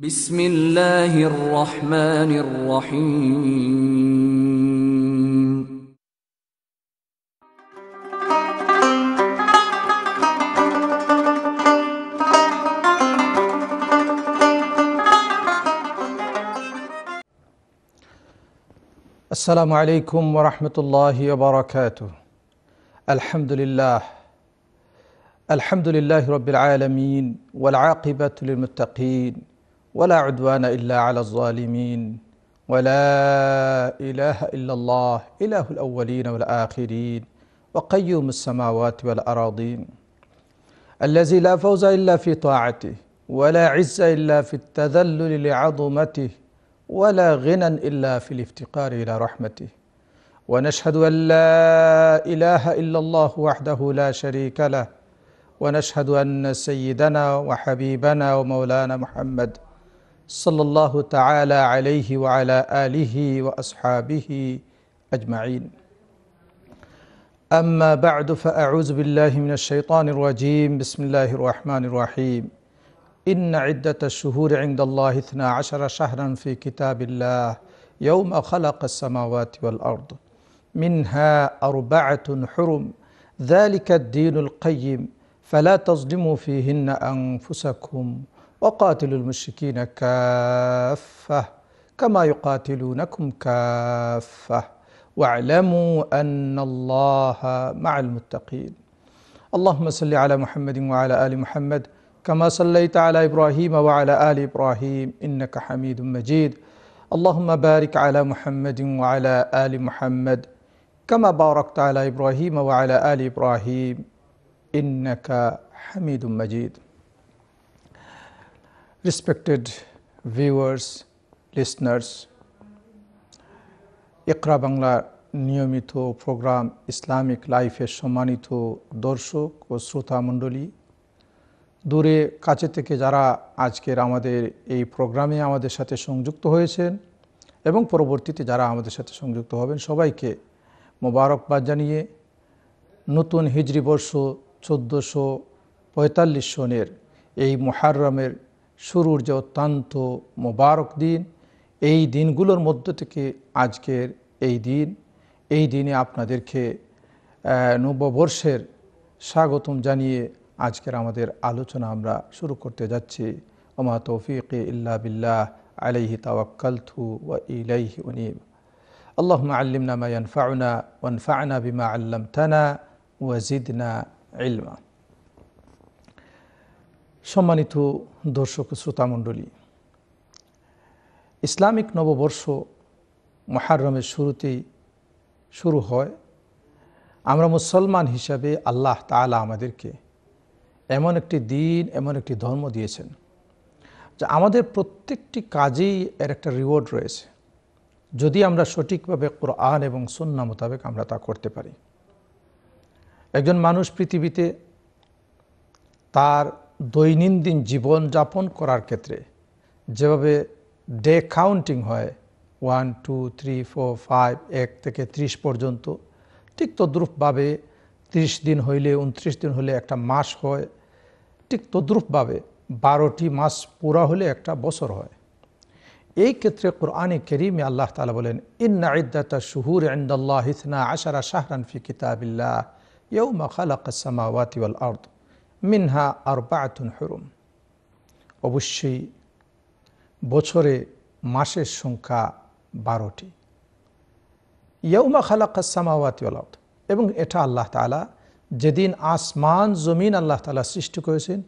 بسم الله الرحمن الرحيم السلام عليكم ورحمة الله وبركاته الحمد لله الحمد لله رب العالمين والعاقبة للمتقين ولا عدوان إلا على الظالمين ولا إله إلا الله إله الأولين والآخرين وقيوم السماوات والأراضين الذي لا فوز إلا في طاعته ولا عز إلا في التذلل لعظمته ولا غنى إلا في الافتقار إلى رحمته ونشهد أن لا إله إلا الله وحده لا شريك له ونشهد أن سيدنا وحبيبنا ومولانا محمد صلى الله تعالى عليه وعلى آله وأصحابه أجمعين أما بعد فأعوذ بالله من الشيطان الرجيم بسم الله الرحمن الرحيم إن عدة الشهور عند الله اثنا عشر شهرا في كتاب الله يوم خلق السماوات والأرض منها أربعة حرم ذلك الدين القيم فلا تظلموا فيهن أنفسكم وقاتلوا المشركين كافة كما يقاتلونكم كافة واعلموا أن الله مع المتقين اللهم صل على محمد وعلى آل محمد كما صليت على إبراهيم وعلى آل إبراهيم إنك حميد مجيد اللهم بارك على محمد وعلى آل محمد كما باركت على إبراهيم وعلى آل إبراهيم إنك حميد مجيد respected viewers, listeners, ইকরা বাংলার নিয়মিত programme Islamic লাইফের সম্মানিত দর্শক ও শ্রোতা মণ্ডলী দূরে কাছে থেকে যারা আজকের আমাদের এই প্রোগ্রামে আমাদের সাথে সংযুক্ত হয়েছেন এবং পরবর্তীতে যারা আমাদের সাথে সংযুক্ত হবেন সবাইকে মোবারকবাদ জানিয়ে নতুন হিজরি চোদ্দোশো পঁয়তাল্লিশ সনের এই মহারমের শুরুর যে অত্যন্ত মোবারক দিন এই দিনগুলোর মধ্য থেকে আজকের এই দিন এই দিনে আপনাদেরকে নববর্ষের স্বাগতম জানিয়ে আজকের আমাদের আলোচনা আমরা শুরু করতে যাচ্ছি ওমা তৌফিক ইল্লা বিল্লাহ আলাইহি তাওয়াক্কালথু ওয়া ইলাইহি উনিব اللهم علمنا ما বিমা আল্লাম থানা ওয়া জিদনা ইলমা সম্মানিত দর্শক শ্রোতামণ্ডলী ইসলামিক নববর্ষ মহারমের শুরুতেই শুরু হয় আমরা মুসলমান হিসাবে আল্লাহ তালা আমাদেরকে এমন একটি দিন এমন একটি ধর্ম দিয়েছেন যে আমাদের প্রত্যেকটি কাজেই এর একটা রিওয়ার্ড রয়েছে যদি আমরা সঠিকভাবে কোরআন এবং সন্না মোতাবেক আমরা তা করতে পারি একজন মানুষ পৃথিবীতে তার দৈনন্দিন জীবনযাপন করার ক্ষেত্রে যেভাবে ডে কাউন্টিং হয় one two three four five এক থেকে ত্রিশ পর্যন্ত ঠিক তদ্রূপভাবে ত্রিশ দিন হইলে উনত্রিশ দিন হলে একটা মাস হয় ঠিক তদ্রূপভাবে বারোটি মাস পুরা হলে একটা বছর হয় এই ক্ষেত্রে কোরআনে কেরিমে আল্লাহ তালা বলেন ইন্না ইদ্দাতা শুহুর ইন্দাল্লাহ হিসনা আশারা শাহরান ফি কিতাবিল্লাহ ইয়ৌ মখালাকাসমাওয়াতিওয়াল আর্দ মিনহা আর বায়াতুন হরুম অবশ্যই বছরে মাসের সংখ্যা বারোটি ইয়ৌমা খালাক সামাওয়াতি আলাউদ এবং এটা আল্লাহ তালা যেদিন আসমান জমিন আল্লাহ তালা সৃষ্টি করেছেন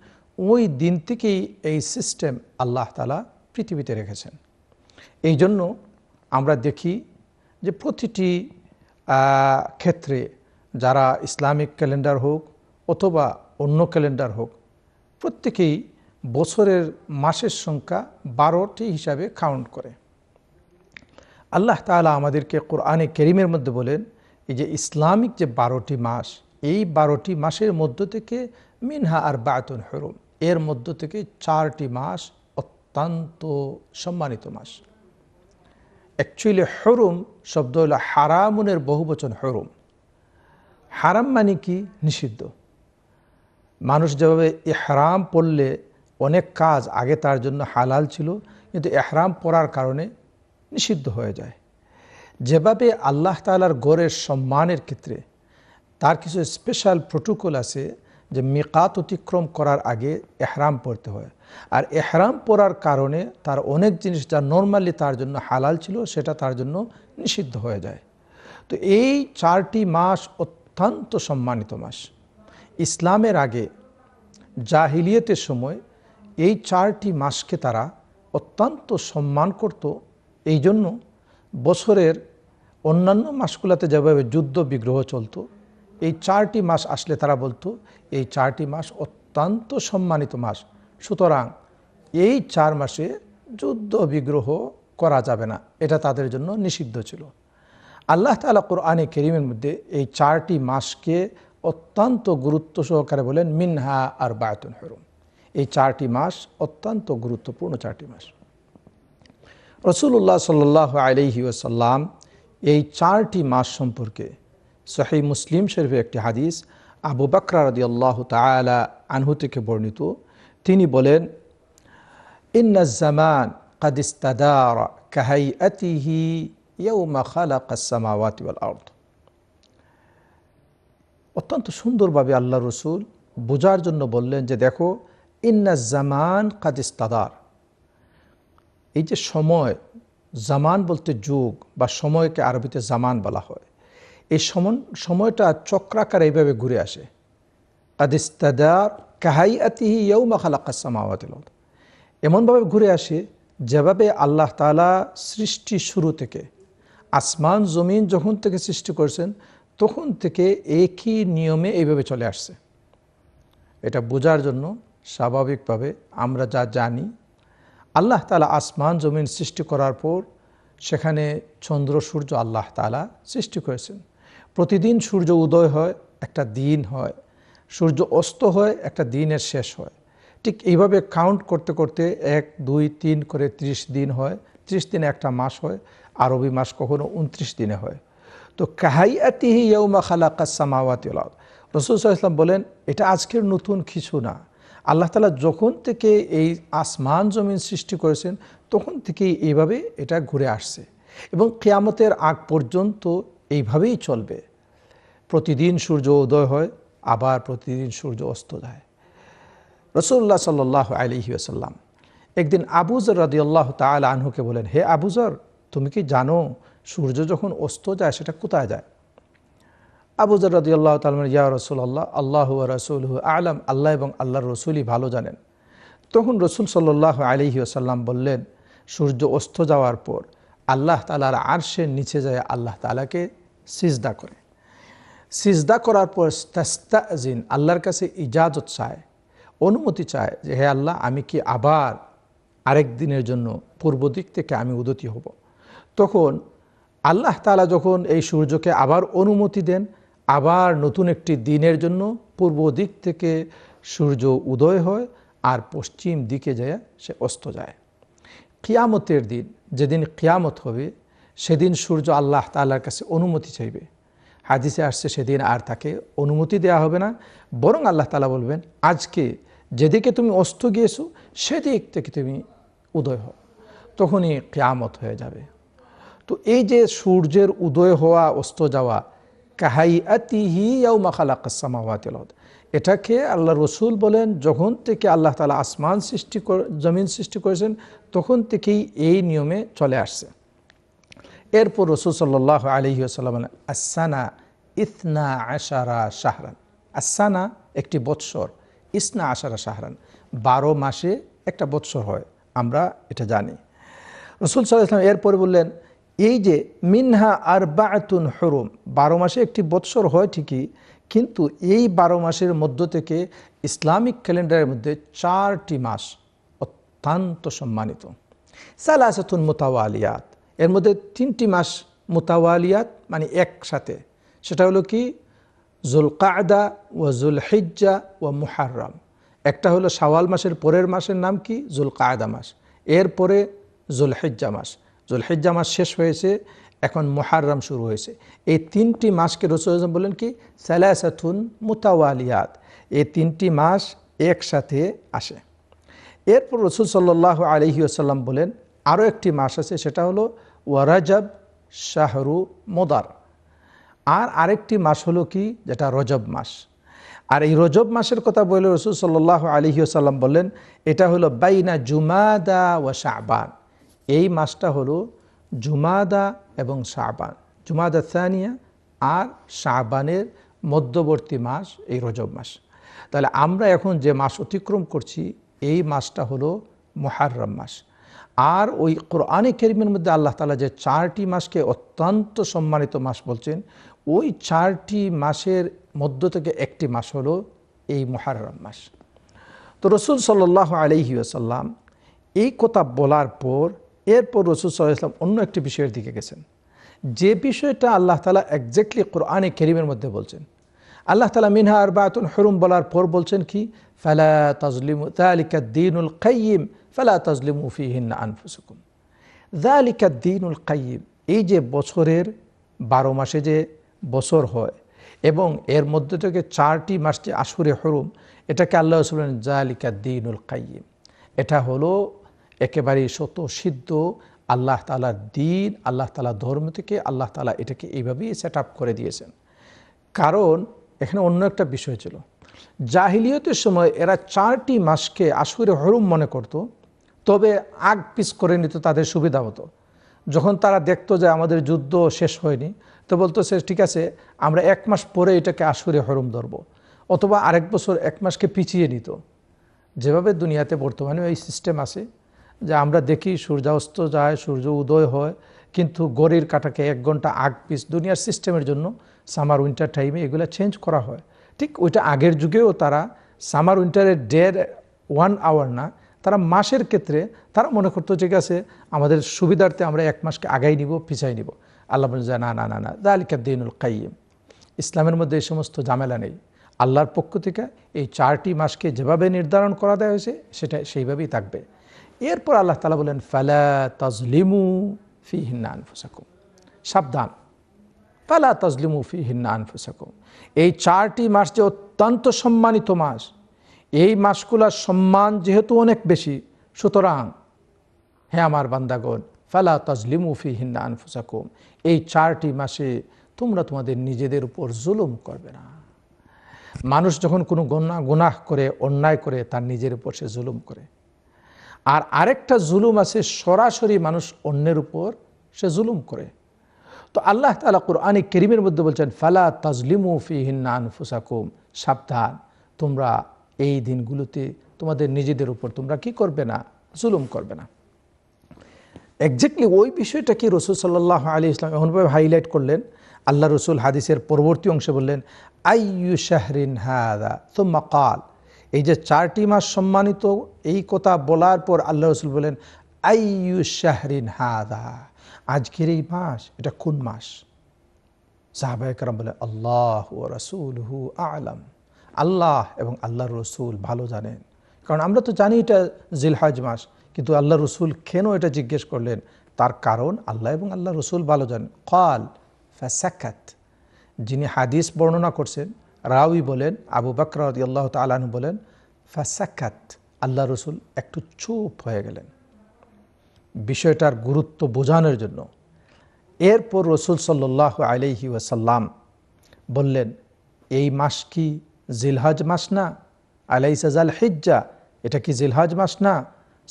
ওই দিন থেকেই এই সিস্টেম আল্লাহ তালা পৃথিবীতে রেখেছেন এই জন্য আমরা দেখি যে প্রতিটি ক্ষেত্রে যারা ইসলামিক ক্যালেন্ডার হোক অথবা অন্য ক্যালেন্ডার হোক প্রত্যেকেই বছরের মাসের সংখ্যা বারোটি হিসাবে কাউন্ট করে আল্লাহ তালা আমাদেরকে কোরআনে কেরিমের মধ্যে বলেন এই যে ইসলামিক যে বারোটি মাস এই বারোটি মাসের মধ্য থেকে মিনহা আর বায়তন হরুম এর মধ্য থেকে চারটি মাস অত্যন্ত সম্মানিত মাস অ্যাকচুয়ালি হরুম শব্দ হল হারামুনের বহুবচন হরুম হারাম মানে কি নিষিদ্ধ মানুষ যেভাবে এহরাম পড়লে অনেক কাজ আগে তার জন্য হালাল ছিল কিন্তু এহরাম পড়ার কারণে নিষিদ্ধ হয়ে যায় যেভাবে আল্লাহ তালার গড়ের সম্মানের ক্ষেত্রে তার কিছু স্পেশাল প্রোটোকল আছে যে মেকাত অতিক্রম করার আগে এহরাম পড়তে হয় আর এহরাম পড়ার কারণে তার অনেক জিনিস যা নর্মালি তার জন্য হালাল ছিল সেটা তার জন্য নিষিদ্ধ হয়ে যায় তো এই চারটি মাস অত্যন্ত সম্মানিত মাস ইসলামের আগে জাহিলিয়তের সময় এই চারটি মাসকে তারা অত্যন্ত সম্মান করত এই জন্য বছরের অন্যান্য মাসগুলোতে যেভাবে যুদ্ধ বিগ্রহ চলতো এই চারটি মাস আসলে তারা বলতো এই চারটি মাস অত্যন্ত সম্মানিত মাস সুতরাং এই চার মাসে যুদ্ধ বিগ্রহ করা যাবে না এটা তাদের জন্য নিষিদ্ধ ছিল আল্লাহ তালা কোরআনে কেরিমের মধ্যে এই চারটি মাসকে অত্যন্ত গুরুত্ব সহকারে বলেন মিনহা আর বায়তুন হরুম এই চারটি মাস অত্যন্ত গুরুত্বপূর্ণ চারটি মাস রসুল্লাহ সাল্লাহ আলহি ওসাল্লাম এই চারটি মাস সম্পর্কে সহি মুসলিম শরীফের একটি হাদিস আবু বাকরা রদি আল্লাহ তালা আনহু থেকে বর্ণিত তিনি বলেন ইন্নাজামান কাদিস্তাদার কাহাই আতিহি ইয়ৌমা খালাক সামাওয়াতিওয়াল অত্যন্ত সুন্দরভাবে আল্লাহ রসুল বোঝার জন্য বললেন যে দেখো ইন্না জামান কাদিস্তাদার এই যে সময় জামান বলতে যুগ বা সময়কে আরবিতে জামান বলা হয় এই সমন সময়টা চক্রাকার এইভাবে ঘুরে আসে কাদিস্তাদার কাহাই আতিহি ইয়ৌমা খালাক্কা সামাওয়াতিল এমনভাবে ঘুরে আসে যেভাবে আল্লাহ তালা সৃষ্টি শুরু থেকে আসমান জমিন যখন থেকে সৃষ্টি করছেন তখন থেকে একই নিয়মে এইভাবে চলে আসছে এটা বোঝার জন্য স্বাভাবিকভাবে আমরা যা জানি আল্লাহ তালা আসমান জমিন সৃষ্টি করার পর সেখানে চন্দ্র সূর্য আল্লাহ তালা সৃষ্টি করেছেন প্রতিদিন সূর্য উদয় হয় একটা দিন হয় সূর্য অস্ত হয় একটা দিনের শেষ হয় ঠিক এইভাবে কাউন্ট করতে করতে এক দুই তিন করে ত্রিশ দিন হয় ত্রিশ দিনে একটা মাস হয় আরবি মাস কখনো উনত্রিশ দিনে হয় তো কাহাইয়াতিহি ইয়ৌমা খালাকা সামাওয়াতি রসুল ইসলাম বলেন এটা আজকের নতুন কিছু না আল্লাহ তালা যখন থেকে এই আসমান জমিন সৃষ্টি করেছেন তখন থেকে এইভাবে এটা ঘুরে আসছে এবং কেয়ামতের আগ পর্যন্ত এইভাবেই চলবে প্রতিদিন সূর্য উদয় হয় আবার প্রতিদিন সূর্য অস্ত যায় রসুল্লাহ সাল্লাহ আলহি আসাল্লাম একদিন আবুজর রাদিউল্লাহ তাল আনহুকে বলেন হে আবুজর তুমি কি জানো সূর্য যখন অস্ত যায় সেটা কোথায় যায় আবুজার রাজি আল্লাহ তালমের ইয়া রসুল্লাহ আল্লাহ রসুল আলম আল্লাহ এবং আল্লাহর রসুলই ভালো জানেন তখন রসুল সাল্লাহ আলিহি আসাল্লাম বললেন সূর্য অস্ত যাওয়ার পর আল্লাহ তালার আরশের নিচে যায় আল্লাহ তালাকে সিজদা করে সিজদা করার পর জিন আল্লাহর কাছে ইজাজত চায় অনুমতি চায় যে হে আল্লাহ আমি কি আবার আরেক দিনের জন্য পূর্ব দিক থেকে আমি উদতি হব তখন আল্লাহ তালা যখন এই সূর্যকে আবার অনুমতি দেন আবার নতুন একটি দিনের জন্য পূর্ব দিক থেকে সূর্য উদয় হয় আর পশ্চিম দিকে যায় সে অস্ত যায় কিয়ামতের দিন যেদিন কিয়ামত হবে সেদিন সূর্য আল্লাহ তাল্লাহার কাছে অনুমতি চাইবে হাদিসে আসছে সেদিন আর তাকে অনুমতি দেয়া হবে না বরং আল্লাহ তালা বলবেন আজকে যেদিকে তুমি অস্ত গিয়েছো সেদিক থেকে তুমি উদয় হও তখনই কিয়ামত হয়ে যাবে তো এই যে সূর্যের উদয় হওয়া অস্ত যাওয়া কাহাই আতিহি ইয়াও মাখালাক সামাওয়াতিল এটাকে আল্লাহ রসুল বলেন যখন থেকে আল্লাহ তালা আসমান সৃষ্টি জমিন সৃষ্টি করেছেন তখন থেকেই এই নিয়মে চলে আসছে এরপর রসুল সাল্লাহ আলহিউসাল্লাম আসানা ইসনা আশারা শাহরান আসানা একটি বৎসর ইসনা আশারা শাহরান বারো মাসে একটা বৎসর হয় আমরা এটা জানি রসুল সাল্লাহ ইসলাম এরপরে বললেন এই যে মিনহা আর বাতুন হরুম বারো মাসে একটি বৎসর হয় ঠিকই কিন্তু এই বারো মাসের মধ্য থেকে ইসলামিক ক্যালেন্ডারের মধ্যে চারটি মাস অত্যন্ত সম্মানিত সালাসাতুন মোতাওয়ালিয়াত এর মধ্যে তিনটি মাস মোতাওয়ালিয়াত মানে একসাথে সেটা হলো কি কায়দা ও জুলহিজ্জা ও মুহারম একটা হলো সাওয়াল মাসের পরের মাসের নাম কি জুল কায়দা মাস এরপরে জুলহিজ্জা মাস জুলহিজ্জা মাস শেষ হয়েছে এখন মোহারম শুরু হয়েছে এই তিনটি মাসকে রসুল বললেন কি সালাসাথুন মুতাওয়ালিয়াত এই তিনটি মাস একসাথে আসে এরপর রসুল সাল্লাহ আলহি আসাল্লাম বলেন আরও একটি মাস আছে সেটা হলো ওয়ারাজব শাহরু মোদার আর আরেকটি মাস হলো কি যেটা রজব মাস আর এই রজব মাসের কথা বললে রসুল সাল্লাহ আলহি আসাল্লাম বললেন এটা হলো বাইনা জুমাদা ও শাহবান এই মাসটা হলো জুমাদা এবং শাহবান জুমাদা সানিয়া আর শাহবানের মধ্যবর্তী মাস এই রজব মাস তাহলে আমরা এখন যে মাস অতিক্রম করছি এই মাসটা হলো মহারম মাস আর ওই কোরআনে কেরিমের মধ্যে আল্লাহ তালা যে চারটি মাসকে অত্যন্ত সম্মানিত মাস বলছেন ওই চারটি মাসের মধ্য থেকে একটি মাস হলো এই মহারম মাস তো রসুল সাল্লাহ আলহিউসাল্লাম এই কথা বলার পর এরপর রসুল সাল্লাহ ইসলাম অন্য একটি বিষয়ের দিকে গেছেন যে বিষয়টা আল্লাহ তালা একজাক্টলি কোরআনে কেরিমের মধ্যে বলছেন আল্লাহ তালা মিনহা আর হরুম বলার পর বলছেন কি ফালা তাজলিম তালিকা দিনুল কাইম ফালা তাজলিম উফিহিন্না আনফুসুকুম দালিকা দিনুল কাইম এই যে বছরের বারো মাসে যে বছর হয় এবং এর মধ্যে থেকে চারটি মাস যে হরুম এটাকে আল্লাহ রসুলেন জালিকা দিনুল কাইম এটা হলো একেবারেই শত সিদ্ধ আল্লাহ তালার দিন আল্লাহ তালা ধর্ম থেকে আল্লাহ তালা এটাকে এইভাবেই সেট করে দিয়েছেন কারণ এখানে অন্য একটা বিষয় ছিল জাহিলিয়তের সময় এরা চারটি মাসকে আসুরে হরুম মনে করত তবে আগ পিস করে নিত তাদের সুবিধা হতো যখন তারা দেখতো যে আমাদের যুদ্ধ শেষ হয়নি তো বলতো সে ঠিক আছে আমরা এক মাস পরে এটাকে আসুরে হরুম ধরবো অথবা আরেক বছর এক মাসকে পিছিয়ে নিত যেভাবে দুনিয়াতে বর্তমানে এই সিস্টেম আছে যে আমরা দেখি সূর্যাস্ত যায় সূর্য উদয় হয় কিন্তু গড়ির কাটাকে এক ঘন্টা আগ পিস দুনিয়ার সিস্টেমের জন্য সামার উইন্টার টাইমে এগুলো চেঞ্জ করা হয় ঠিক ওইটা আগের যুগেও তারা সামার উইন্টারের ডের ওয়ান আওয়ার না তারা মাসের ক্ষেত্রে তারা মনে করতো ঠিক আছে আমাদের সুবিধার্থে আমরা এক মাসকে আগাই নিব পিছাই নিব আল্লাহ বলছে না না না না দিনুল কাইম ইসলামের মধ্যে এই সমস্ত ঝামেলা নেই আল্লাহর পক্ষ থেকে এই চারটি মাসকে যেভাবে নির্ধারণ করা দেওয়া হয়েছে সেটা সেইভাবেই থাকবে এরপর আল্লাহ তালা বলেন ফালা তাজলিমু ফি হিন্না আনফুসাকুম সাবধান ফালা তাজলিমু ফি হিন্না আনফুসাকুম এই চারটি মাস যে অত্যন্ত সম্মানিত মাস এই মাসগুলার সম্মান যেহেতু অনেক বেশি সুতরাং হে আমার বান্দাগণ ফালা তাজলিমু ফি হিন্না আনফুসাকুম এই চারটি মাসে তোমরা তোমাদের নিজেদের উপর জুলুম করবে না মানুষ যখন কোনো গুনা গুনাহ করে অন্যায় করে তার নিজের উপর সে জুলুম করে আর আরেকটা জুলুম আছে সরাসরি মানুষ অন্যের উপর সে জুলুম করে তো আল্লাহ তালা কোরআনে কেরিমের মধ্যে বলছেন ফালা তাজলিমু ফিহিনান ফুসাকুম সাবধান তোমরা এই দিনগুলোতে তোমাদের নিজেদের উপর তোমরা কি করবে না জুলুম করবে না একজাক্টলি ওই বিষয়টা কি রসুল সাল্লাহ আলী ইসলাম এমনভাবে হাইলাইট করলেন আল্লাহ রসুল হাদিসের পরবর্তী অংশে বললেন আইয়ু শাহরিন হাদা তো মকাল এই যে চারটি মাস সম্মানিত এই কথা বলার পর আল্লাহ রসুল বলেন আইয়ু শাহরিন হাদা আজকের এই মাস এটা কোন মাস সাহাবাহাম বলে আল্লাহ ও রসুল হু আলম আল্লাহ এবং আল্লাহ রসুল ভালো জানেন কারণ আমরা তো জানি এটা জিলহাজ মাস কিন্তু আল্লাহ রসুল কেন এটা জিজ্ঞেস করলেন তার কারণ আল্লাহ এবং আল্লাহ রসুল ভালো জানেন কল ফ্যাসাক্ষাত যিনি হাদিস বর্ণনা করছেন রাউই বলেন আবু বাকর আল্লাহ তালু বলেন ফাসাক্ষাত আল্লাহ রসুল একটু চুপ হয়ে গেলেন বিষয়টার গুরুত্ব বোঝানোর জন্য এরপর রসুল সাল্লাহ আলহি ওয়াসাল্লাম বললেন এই মাস কি জিলহাজ মাস না আলাই সাজাল হিজ্জা এটা কি জিলহাজ মাস না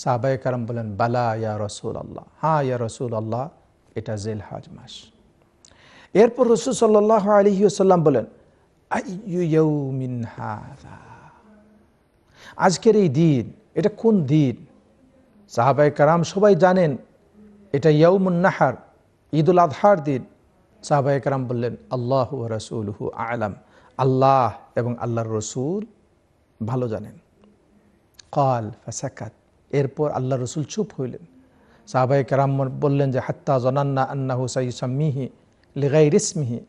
সাহাবাই কারাম বলেন বালা ইয়া রসুল আল্লাহ হা হ্যাঁ ইয়া রসুল আল্লাহ এটা জিলহাজ মাস এরপর রসুল সাল্লাহ আলহি ওসাল্লাম বলেন আজকের এই দিন এটা কোন দিন সাহাবাই কারাম সবাই জানেন এটা ঈদ উল আধহার দিন সাহাবাই কারাম বললেন আল্লাহ রসুল হু আলাম আল্লাহ এবং আল্লাহর রসুল ভালো জানেন কল ফাসাকাত এরপর আল্লাহ রসুল চুপ হইলেন সাহাবাই কারাম বললেন যে হাত্তা জনান্না আন্না হুসাই সাম্মিহি লিগাই রিসমিহি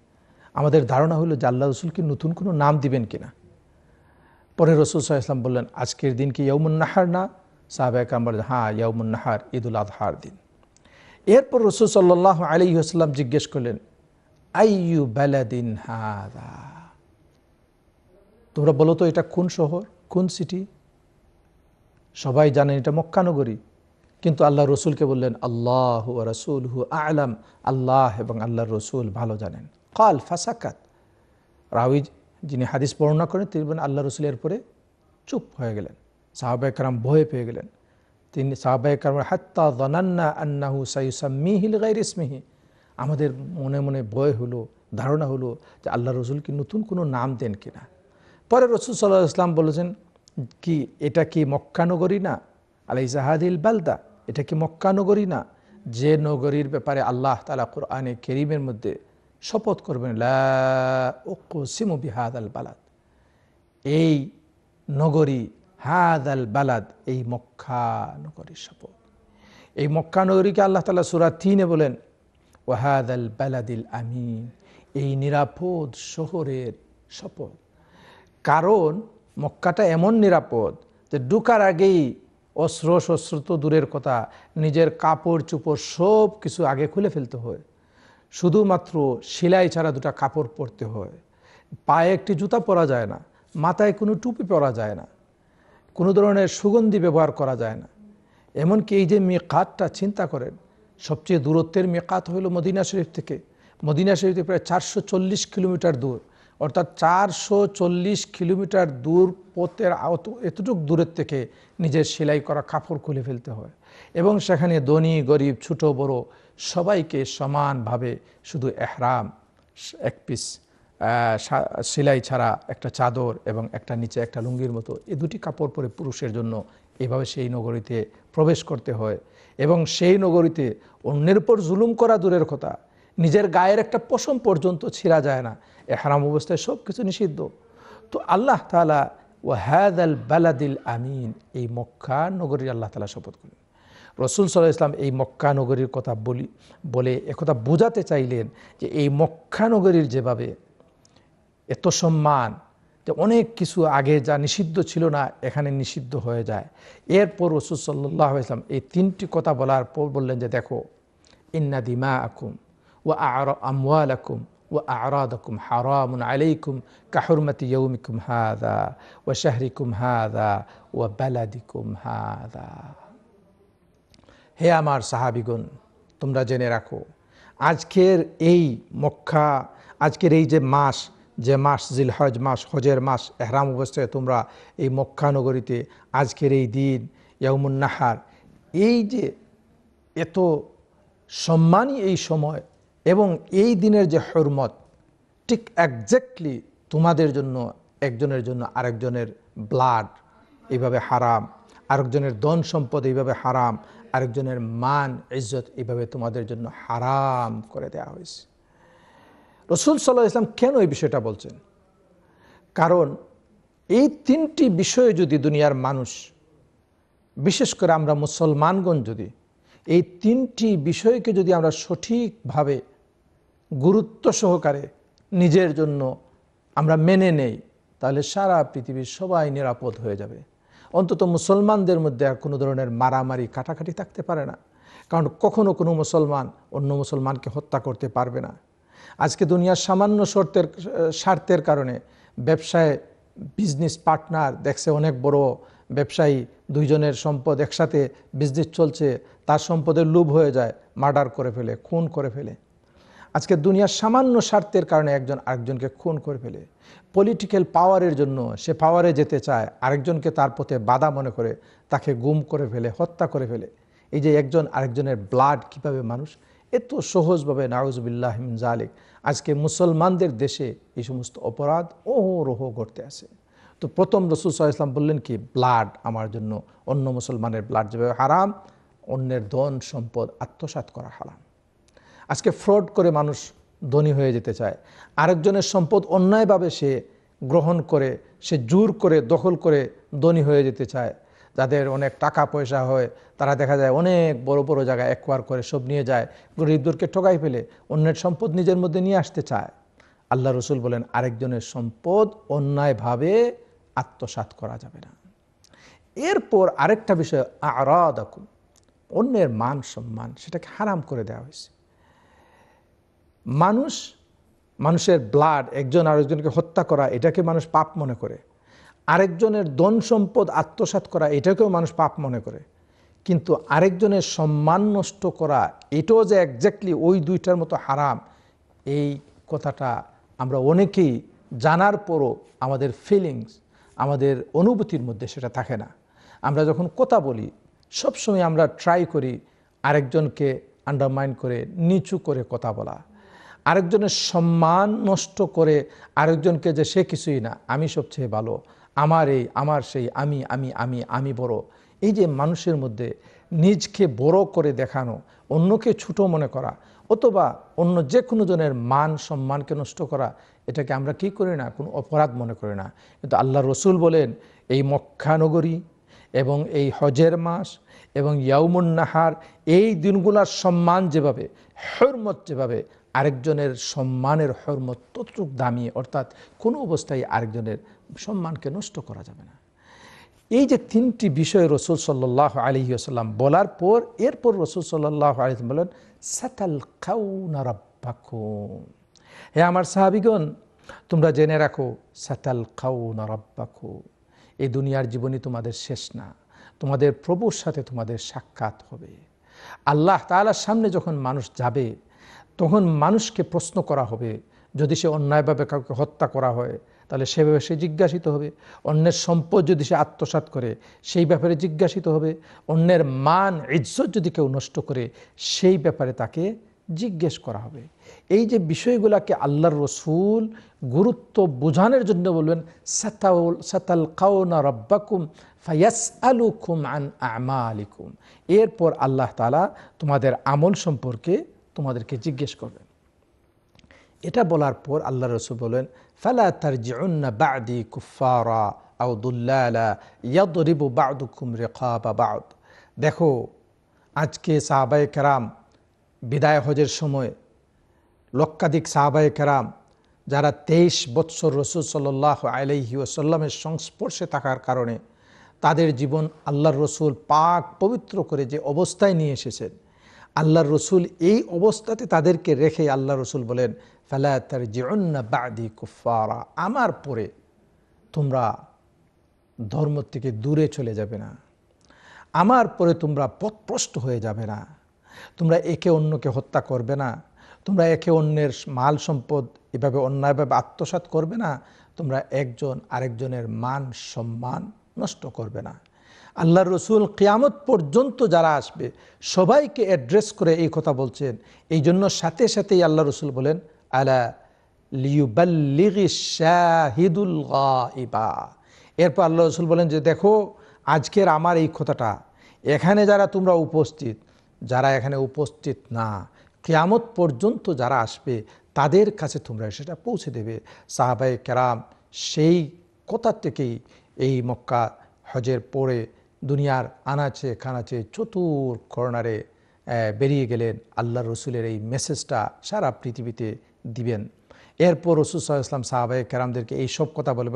আমাদের ধারণা হলো যে আল্লাহ রসুলকে নতুন কোনো নাম দিবেন কিনা পরে রসুল ইসলাম বললেন আজকের দিন কি নাহার না সাহাবাহ কাম্বর হ্যাঁ নাহার ঈদুল আদহার দিন এরপর রসুল সাল্লাহ আলী আসলাম জিজ্ঞেস করলেন আইয়ু বেলাদিন হাদা তোমরা বলো তো এটা কোন শহর কোন সিটি সবাই জানেন এটা মক্কানগরী কিন্তু আল্লাহ রসুলকে বললেন আল্লাহ রসুল হু আলাম আল্লাহ এবং আল্লাহ রসুল ভালো জানেন কাল ফাসাকাত রাউই যিনি হাদিস বর্ণনা করেন তিনি বলেন আল্লাহ রসুল পরে চুপ হয়ে গেলেন সাহাবা একরাম ভয়ে পেয়ে গেলেন তিনি সাহাবা একরাম হাত্তা দনান্না আন্নাহু সাইসাম্মিহিল গাইর ইসমিহি আমাদের মনে মনে ভয় হলো ধারণা হলো যে আল্লাহ রসুল কি নতুন কোনো নাম দেন কিনা পরে রসুল সাল্লাহ ইসলাম বলেছেন কি এটা কি মক্কানগরী না আলাই জাহাদিল বালদা এটা কি মক্কানগরী না যে নগরীর ব্যাপারে আল্লাহ তালা কোরআনে কেরিমের মধ্যে শপথ করবেন লাকসিমু আল বালাদ এই নগরী হাদ আল বালাদ এই মক্কা নগরীর শপথ এই মক্কা নগরীকে আল্লাহ তালা সুরা তিনে বলেন ওয়াহাদ আল বালাদিল আমিন এই নিরাপদ শহরের শপথ কারণ মক্কাটা এমন নিরাপদ যে ঢুকার আগেই অস্ত্র শস্ত্র তো দূরের কথা নিজের কাপড় চুপড় সব কিছু আগে খুলে ফেলতে হয় শুধুমাত্র সেলাই ছাড়া দুটা কাপড় পরতে হয় পায়ে একটি জুতা পরা যায় না মাথায় কোনো টুপি পরা যায় না কোনো ধরনের সুগন্ধি ব্যবহার করা যায় না এমনকি এই যে মেকাতটা চিন্তা করেন সবচেয়ে দূরত্বের মেকাত হলো মদিনা শরীফ থেকে মদিনা শরীফ থেকে প্রায় চারশো কিলোমিটার দূর অর্থাৎ চারশো কিলোমিটার দূর পথের আওত এতটুক দূরের থেকে নিজের সেলাই করা কাপড় খুলে ফেলতে হয় এবং সেখানে ধনী গরিব ছোট বড় সবাইকে সমানভাবে শুধু এহরাম এক পিস সেলাই ছাড়া একটা চাদর এবং একটা নিচে একটা লুঙ্গির মতো এ দুটি কাপড় পরে পুরুষের জন্য এভাবে সেই নগরীতে প্রবেশ করতে হয় এবং সেই নগরীতে অন্যের উপর জুলুম করা দূরের কথা নিজের গায়ের একটা পশম পর্যন্ত ছিঁড়া যায় না এহারাম অবস্থায় সব কিছু নিষিদ্ধ তো আল্লাহ তালা হ্যাদ আল বালাদিল আমিন এই মক্কা নগরীর আল্লাহ তালা শপথ করেন রসুল সাল্লাহ ইসলাম এই মক্কানগরীর কথা বলি বলে একথা বোঝাতে চাইলেন যে এই মক্কানগরীর যেভাবে এত সম্মান যে অনেক কিছু আগে যা নিষিদ্ধ ছিল না এখানে নিষিদ্ধ হয়ে যায় এরপর রসুল সাল্লাহ ইসলাম এই তিনটি কথা বলার পর বললেন যে দেখো ইন্না দিমা আকুম ও আর আমওয়াল আকুম ও আরাদকুম হারামুন আলাইকুম কাহরমতি ইয়ৌমিকুম হাদা ও শাহরিকুম হাদা ও বেলাদিকুম হাদা হে আমার সাহাবিগুন তোমরা জেনে রাখো আজকের এই মক্কা আজকের এই যে মাস যে মাস জিলহজ মাস হজের মাস এহরাম অবস্থায় তোমরা এই মক্কা নগরীতে আজকের এই দিন ইয়মুন্নাহার এই যে এত সম্মানই এই সময় এবং এই দিনের যে হরমত ঠিক একজ্যাক্টলি তোমাদের জন্য একজনের জন্য আরেকজনের ব্লাড এইভাবে হারাম আরেকজনের ধন সম্পদ এইভাবে হারাম আরেকজনের মান ইজ্জত এভাবে তোমাদের জন্য হারাম করে দেয়া হয়েছে রসুল সাল্লাহ ইসলাম কেন এই বিষয়টা বলছেন কারণ এই তিনটি বিষয়ে যদি দুনিয়ার মানুষ বিশেষ করে আমরা মুসলমানগণ যদি এই তিনটি বিষয়কে যদি আমরা সঠিকভাবে গুরুত্ব সহকারে নিজের জন্য আমরা মেনে নেই তাহলে সারা পৃথিবীর সবাই নিরাপদ হয়ে যাবে অন্তত মুসলমানদের মধ্যে আর কোনো ধরনের মারামারি কাটাকাটি থাকতে পারে না কারণ কখনো কোনো মুসলমান অন্য মুসলমানকে হত্যা করতে পারবে না আজকে দুনিয়ার সামান্য শর্তের স্বার্থের কারণে ব্যবসায় বিজনেস পার্টনার দেখছে অনেক বড় ব্যবসায়ী দুইজনের সম্পদ একসাথে বিজনেস চলছে তার সম্পদের লোভ হয়ে যায় মার্ডার করে ফেলে খুন করে ফেলে আজকে দুনিয়ার সামান্য স্বার্থের কারণে একজন আরেকজনকে খুন করে ফেলে পলিটিক্যাল পাওয়ারের জন্য সে পাওয়ারে যেতে চায় আরেকজনকে তার পথে বাধা মনে করে তাকে গুম করে ফেলে হত্যা করে ফেলে এই যে একজন আরেকজনের ব্লাড কিভাবে মানুষ এত সহজভাবে নাউজবিল্লাহ জালিক আজকে মুসলমানদের দেশে এই সমস্ত অপরাধ রোহ ঘটতে আছে তো প্রথম রসুল ইসলাম বললেন কি ব্লাড আমার জন্য অন্য মুসলমানের ব্লাড যেভাবে হারাম অন্যের ধন সম্পদ আত্মসাত করা হারাম আজকে ফ্রড করে মানুষ ধনী হয়ে যেতে চায় আরেকজনের সম্পদ অন্যায়ভাবে সে গ্রহণ করে সে জোর করে দখল করে ধনী হয়ে যেতে চায় যাদের অনেক টাকা পয়সা হয় তারা দেখা যায় অনেক বড় বড় জায়গায় একোয়ার করে সব নিয়ে যায় গরিবদেরকে ঠকাই ফেলে অন্যের সম্পদ নিজের মধ্যে নিয়ে আসতে চায় আল্লাহ রসুল বলেন আরেকজনের সম্পদ অন্যায়ভাবে আত্মসাত করা যাবে না এরপর আরেকটা বিষয় আরাদাকুম অন্যের মান সম্মান সেটাকে হারাম করে দেওয়া হয়েছে মানুষ মানুষের ব্লাড একজন আরেকজনকে হত্যা করা এটাকে মানুষ পাপ মনে করে আরেকজনের ধন সম্পদ আত্মসাত করা এটাকেও মানুষ পাপ মনে করে কিন্তু আরেকজনের সম্মান নষ্ট করা এটাও যে একজাক্টলি ওই দুইটার মতো হারাম এই কথাটা আমরা অনেকেই জানার পরও আমাদের ফিলিংস আমাদের অনুভূতির মধ্যে সেটা থাকে না আমরা যখন কথা বলি সবসময় আমরা ট্রাই করি আরেকজনকে আন্ডারমাইন করে নিচু করে কথা বলা আরেকজনের সম্মান নষ্ট করে আরেকজনকে যে সে কিছুই না আমি সবচেয়ে ভালো আমার এই আমার সেই আমি আমি আমি আমি বড় এই যে মানুষের মধ্যে নিজকে বড় করে দেখানো অন্যকে ছোট মনে করা অথবা অন্য যে কোনো জনের মান সম্মানকে নষ্ট করা এটাকে আমরা কি করি না কোনো অপরাধ মনে করি না কিন্তু আল্লাহ রসুল বলেন এই মক্ষানগরী এবং এই হজের মাস এবং ইয়াউমুন্নাহার এই দিনগুলার সম্মান যেভাবে হরমত যেভাবে আরেকজনের সম্মানের হর্ম ততটুক দামি অর্থাৎ কোনো অবস্থায় আরেকজনের সম্মানকে নষ্ট করা যাবে না এই যে তিনটি বিষয় রসুল সাল্লাহ আলহিউসাল্লাম বলার পর এরপর রসুল সাল্লাহ আলহিম বলেন সাতাল খাউনারাব্বাকুম হে আমার সাহাবিগণ তোমরা জেনে রাখো সাতাল খাউনারাব্বাকু এই দুনিয়ার জীবনই তোমাদের শেষ না তোমাদের প্রভুর সাথে তোমাদের সাক্ষাৎ হবে আল্লাহ তালার সামনে যখন মানুষ যাবে তখন মানুষকে প্রশ্ন করা হবে যদি সে অন্যায়ভাবে কাউকে হত্যা করা হয় তাহলে সেভাবে সে জিজ্ঞাসিত হবে অন্যের সম্পদ যদি সে আত্মসাত করে সেই ব্যাপারে জিজ্ঞাসিত হবে অন্যের মান ইজ্জত যদি কেউ নষ্ট করে সেই ব্যাপারে তাকে জিজ্ঞেস করা হবে এই যে বিষয়গুলোকে আল্লাহর রসুল গুরুত্ব বোঝানোর জন্য বলবেন সাতাউল সাতাল কাউনা রব্বাকুম ফায়াস আলুকুম আন আলিকুম এরপর আল্লাহ তালা তোমাদের আমল সম্পর্কে তোমাদেরকে জিজ্ঞেস করবেন এটা বলার পর আল্লাহ রসুল বলেন ফালা তার জিউন্না বাদি কুফারা আউদুল্লালা ইয়াদরিবু কুম রেখা বা বাউদ দেখো আজকে সাহাবাই কেরাম বিদায় হজের সময় লক্ষাধিক সাহাবায় কেরাম যারা তেইশ বৎসর রসুল সাল্লাহ আলহি ওসাল্লামের সংস্পর্শে থাকার কারণে তাদের জীবন আল্লাহর রসুল পাক পবিত্র করে যে অবস্থায় নিয়ে এসেছেন আল্লাহ রসুল এই অবস্থাতে তাদেরকে রেখে আল্লাহ রসুল বলেন ফেলা তার অন্য বাদি কুফারা আমার পরে তোমরা ধর্ম থেকে দূরে চলে যাবে না আমার পরে তোমরা পথপ্রষ্ট হয়ে যাবে না তোমরা একে অন্যকে হত্যা করবে না তোমরা একে অন্যের মাল সম্পদ এভাবে অন্যায়ভাবে আত্মসাত করবে না তোমরা একজন আরেকজনের মান সম্মান নষ্ট করবে না আল্লাহ রসুল কিয়ামত পর্যন্ত যারা আসবে সবাইকে অ্যাড্রেস করে এই কথা বলছেন এই জন্য সাথে সাথেই আল্লাহ রসুল বলেন আলা লিউবাল শাহিদুল এরপর আল্লাহ রসুল বলেন যে দেখো আজকের আমার এই কথাটা এখানে যারা তোমরা উপস্থিত যারা এখানে উপস্থিত না কেয়ামত পর্যন্ত যারা আসবে তাদের কাছে তোমরা সেটা পৌঁছে দেবে সাহাবাই কেরাম সেই কথা থেকেই এই মক্কা হজের পরে দুনিয়ার আনাচে খানাচে চতুর কর্নারে বেরিয়ে গেলেন আল্লাহ রসুলের এই মেসেজটা সারা পৃথিবীতে দিবেন এরপর রসুল সাহা ইসলাম সাহাবাহ কেরামদেরকে এই সব কথা বলে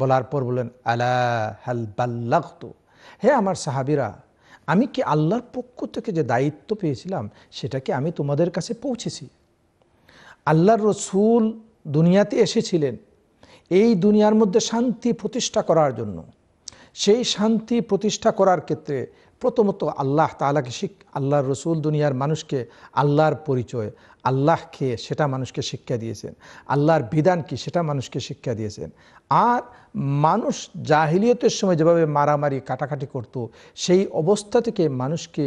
বলার পর বলেন আলা হাল তো হে আমার সাহাবিরা আমি কি আল্লাহর পক্ষ থেকে যে দায়িত্ব পেয়েছিলাম সেটাকে আমি তোমাদের কাছে পৌঁছেছি আল্লাহর রসুল দুনিয়াতে এসেছিলেন এই দুনিয়ার মধ্যে শান্তি প্রতিষ্ঠা করার জন্য সেই শান্তি প্রতিষ্ঠা করার ক্ষেত্রে প্রথমত আল্লাহ তালাকে শিখ আল্লাহর রসুল দুনিয়ার মানুষকে আল্লাহর পরিচয় আল্লাহকে সেটা মানুষকে শিক্ষা দিয়েছেন আল্লাহর বিধান কি সেটা মানুষকে শিক্ষা দিয়েছেন আর মানুষ জাহিলিয়তের সময় যেভাবে মারামারি কাটাকাটি করত সেই অবস্থা থেকে মানুষকে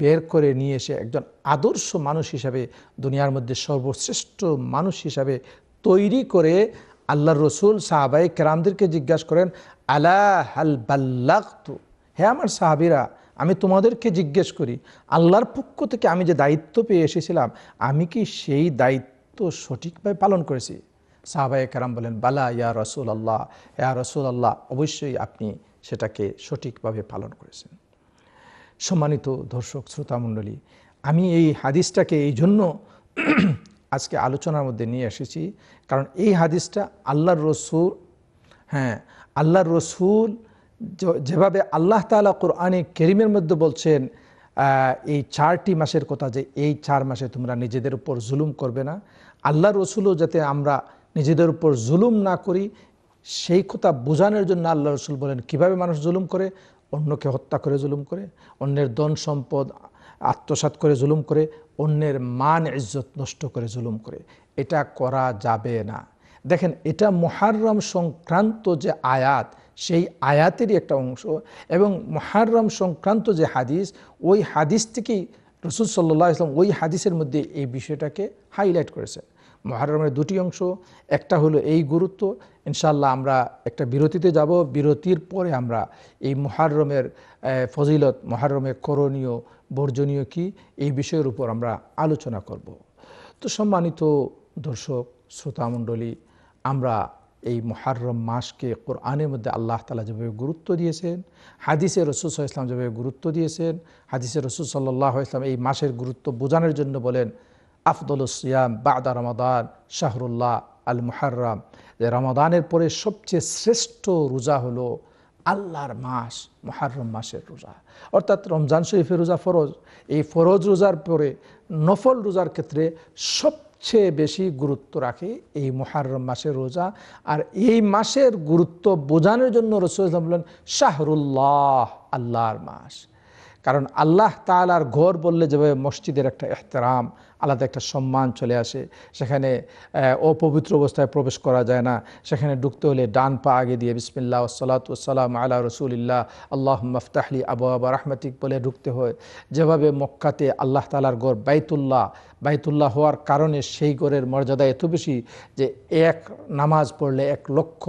বের করে নিয়ে এসে একজন আদর্শ মানুষ হিসাবে দুনিয়ার মধ্যে সর্বশ্রেষ্ঠ মানুষ হিসাবে তৈরি করে আল্লাহ রসুল সাহাবাই কেরামদেরকে জিজ্ঞাসা করেন আলা হাল বাল্লাগতু হে আমার সাহাবিরা আমি তোমাদেরকে জিজ্ঞেস করি আল্লাহর পক্ষ থেকে আমি যে দায়িত্ব পেয়ে এসেছিলাম আমি কি সেই দায়িত্ব সঠিকভাবে পালন করেছি সাহাবাই কারাম বলেন বালা ইয়া রসুল আল্লাহ ইয়া রসুল আল্লাহ অবশ্যই আপনি সেটাকে সঠিকভাবে পালন করেছেন সম্মানিত দর্শক শ্রোতামণ্ডলী আমি এই হাদিসটাকে এই জন্য আজকে আলোচনার মধ্যে নিয়ে এসেছি কারণ এই হাদিসটা আল্লাহর রসুল হ্যাঁ আল্লাহর রসুল যেভাবে আল্লাহ তালা কোরআনে কেরিমের মধ্যে বলছেন এই চারটি মাসের কথা যে এই চার মাসে তোমরা নিজেদের উপর জুলুম করবে না আল্লাহ রসুলও যাতে আমরা নিজেদের উপর জুলুম না করি সেই কথা বোঝানোর জন্য আল্লাহ রসুল বলেন কিভাবে মানুষ জুলুম করে অন্যকে হত্যা করে জুলুম করে অন্যের ধন সম্পদ আত্মসাত করে জুলুম করে অন্যের মান ইজ্জত নষ্ট করে জুলুম করে এটা করা যাবে না দেখেন এটা মহারম সংক্রান্ত যে আয়াত সেই আয়াতেরই একটা অংশ এবং মহারম সংক্রান্ত যে হাদিস ওই হাদিস থেকেই রসুল সাল্লাহ ইসলাম ওই হাদিসের মধ্যে এই বিষয়টাকে হাইলাইট করেছেন মহারমের দুটি অংশ একটা হলো এই গুরুত্ব ইনশাল্লাহ আমরা একটা বিরতিতে যাব বিরতির পরে আমরা এই মহারমের ফজিলত মহারমের করণীয় বর্জনীয় কি এই বিষয়ের উপর আমরা আলোচনা করব তো সম্মানিত দর্শক শ্রোতামণ্ডলী আমরা এই মহারম মাসকে কোরআনের মধ্যে আল্লাহ তালা যেভাবে গুরুত্ব দিয়েছেন হাদিসে রসুল ইসলাম যেভাবে গুরুত্ব দিয়েছেন হাদিসে রসুল সাল্লাহ ইসলাম এই মাসের গুরুত্ব বোঝানোর জন্য বলেন আফদুল সিয়াম বাদা রমাদান শাহরুল্লাহ আল মুহারম যে রমাদানের পরে সবচেয়ে শ্রেষ্ঠ রোজা হলো আল্লাহর মাস মহারম মাসের রোজা অর্থাৎ রমজান শরীফের রোজা ফরজ এই ফরজ রোজার পরে নফল রোজার ক্ষেত্রে সব সবচেয়ে বেশি গুরুত্ব রাখে এই মোহারম মাসের রোজা আর এই মাসের গুরুত্ব বোঝানোর জন্য রসুল বললেন শাহরুল্লাহ আল্লাহর মাস কারণ আল্লাহ তালার ঘর বললে যেভাবে মসজিদের একটা এহতেরাম আলাদা একটা সম্মান চলে আসে সেখানে অপবিত্র অবস্থায় প্রবেশ করা যায় না সেখানে ঢুকতে হলে ডান পা আগে দিয়ে বিসমিল্লা সালাতাম আল্লাহ রসুলিল্লাহ আল্লাহ মফতাহলি আবু আবা রহমতিক বলে ঢুকতে হয় যেভাবে মক্কাতে আল্লাহ তালার ঘর বাইতুল্লাহ বাইতুল্লাহ হওয়ার কারণে সেই ঘরের মর্যাদা এত বেশি যে এক নামাজ পড়লে এক লক্ষ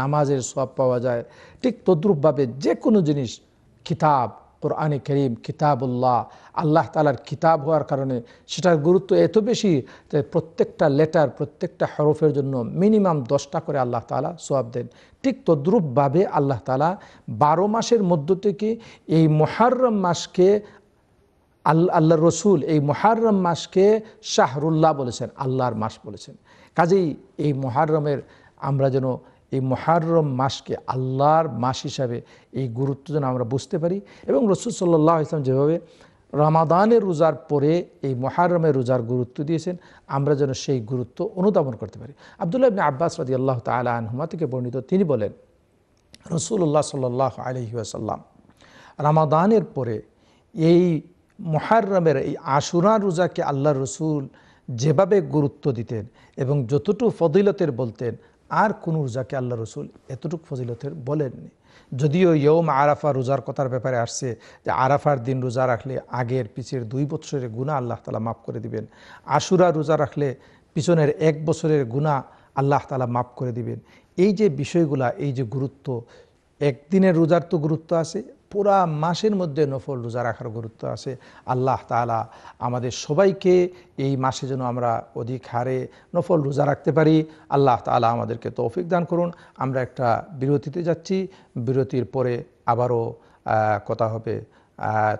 নামাজের সব পাওয়া যায় ঠিক তদ্রুপভাবে যে কোনো জিনিস খিতাব কোরআনে করিম কিতাবুল্লাহ আল্লাহ তালার কিতাব হওয়ার কারণে সেটার গুরুত্ব এত বেশি যে প্রত্যেকটা লেটার প্রত্যেকটা হরফের জন্য মিনিমাম দশটা করে আল্লাহ তালা সোয়াব দেন ঠিক তদ্রুপভাবে আল্লাহ তালা বারো মাসের মধ্য থেকে এই মহারম মাসকে আল্লা আল্লাহ রসুল এই মহারম মাসকে শাহরুল্লাহ বলেছেন আল্লাহর মাস বলেছেন কাজেই এই মহারমের আমরা যেন এই মহারম মাসকে আল্লাহর মাস হিসাবে এই গুরুত্ব যেন আমরা বুঝতে পারি এবং রসুল সাল্লাহ ইসলাম যেভাবে রামাদানের রোজার পরে এই মহারমের রোজার গুরুত্ব দিয়েছেন আমরা যেন সেই গুরুত্ব অনুধাবন করতে পারি আবদুল্লাহ ইবনে আব্বাস রাজি আল্লাহ তালা থেকে বর্ণিত তিনি বলেন রসুল্লাহ সাল্লাহ আলহিউসাল্লাম রামাদানের পরে এই মহারমের এই আশুরা রোজাকে আল্লাহ রসুল যেভাবে গুরুত্ব দিতেন এবং যতটুকু ফদিলতের বলতেন আর কোন রোজাকে আল্লাহ রসুল এতটুকু ফজিলতের বলেননি যদিও ইয়ম আরাফা রোজার কথার ব্যাপারে আসছে যে আরাফার দিন রোজা রাখলে আগের পিছের দুই বছরের গুণা আল্লাহ তালা মাফ করে দিবেন আশুরা রোজা রাখলে পিছনের এক বছরের গুণা আল্লাহ তালা মাফ করে দিবেন এই যে বিষয়গুলা এই যে গুরুত্ব একদিনের রোজার তো গুরুত্ব আছে পুরা মাসের মধ্যে নফল রোজা রাখার গুরুত্ব আছে আল্লাহ তালা আমাদের সবাইকে এই মাসে যেন আমরা অধিক হারে নফল রোজা রাখতে পারি আল্লাহ তালা আমাদেরকে তৌফিক দান করুন আমরা একটা বিরতিতে যাচ্ছি বিরতির পরে আবারও কথা হবে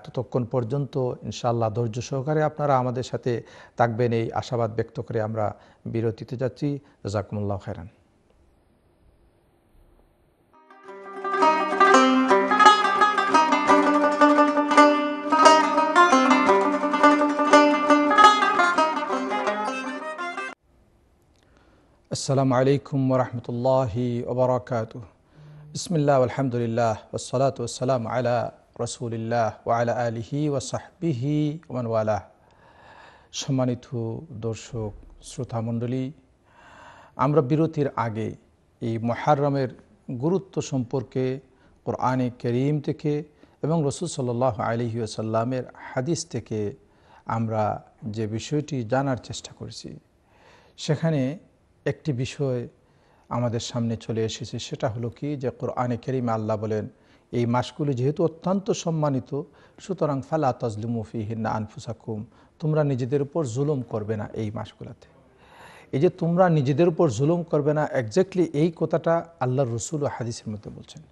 ততক্ষণ পর্যন্ত ইনশাল্লাহ ধৈর্য সহকারে আপনারা আমাদের সাথে থাকবেন এই আশাবাদ ব্যক্ত করে আমরা বিরতিতে যাচ্ছি জাকুমুল্লাহ খেরান আসসালামু আলাইকুম ওরহমতুল্লাহি ওবরাকাত ইসমিল্লা আলহামদুলিল্লাহ ওসলাত ওসালাম আলা রসুলিল্লাহ ওয়ালা আলিহি ওসাহবিহি ওমানওয়ালা সম্মানিত দর্শক শ্রোতা মণ্ডলী আমরা বিরতির আগে এই মহারমের গুরুত্ব সম্পর্কে কোরআনে করিম থেকে এবং রসুল সাল্লাহ আলহি আসাল্লামের হাদিস থেকে আমরা যে বিষয়টি জানার চেষ্টা করেছি সেখানে একটি বিষয় আমাদের সামনে চলে এসেছে সেটা হলো কি যে কোরআনে কেরিম আল্লাহ বলেন এই মাসগুলি যেহেতু অত্যন্ত সম্মানিত সুতরাং ফালা তজলিমুফি হিন্না আনফুসাকুম তোমরা নিজেদের উপর জুলুম করবে না এই মাসগুলাতে এই যে তোমরা নিজেদের উপর জুলুম করবে না একজাক্টলি এই কথাটা আল্লাহর রসুল ও হাদিসের মধ্যে বলছেন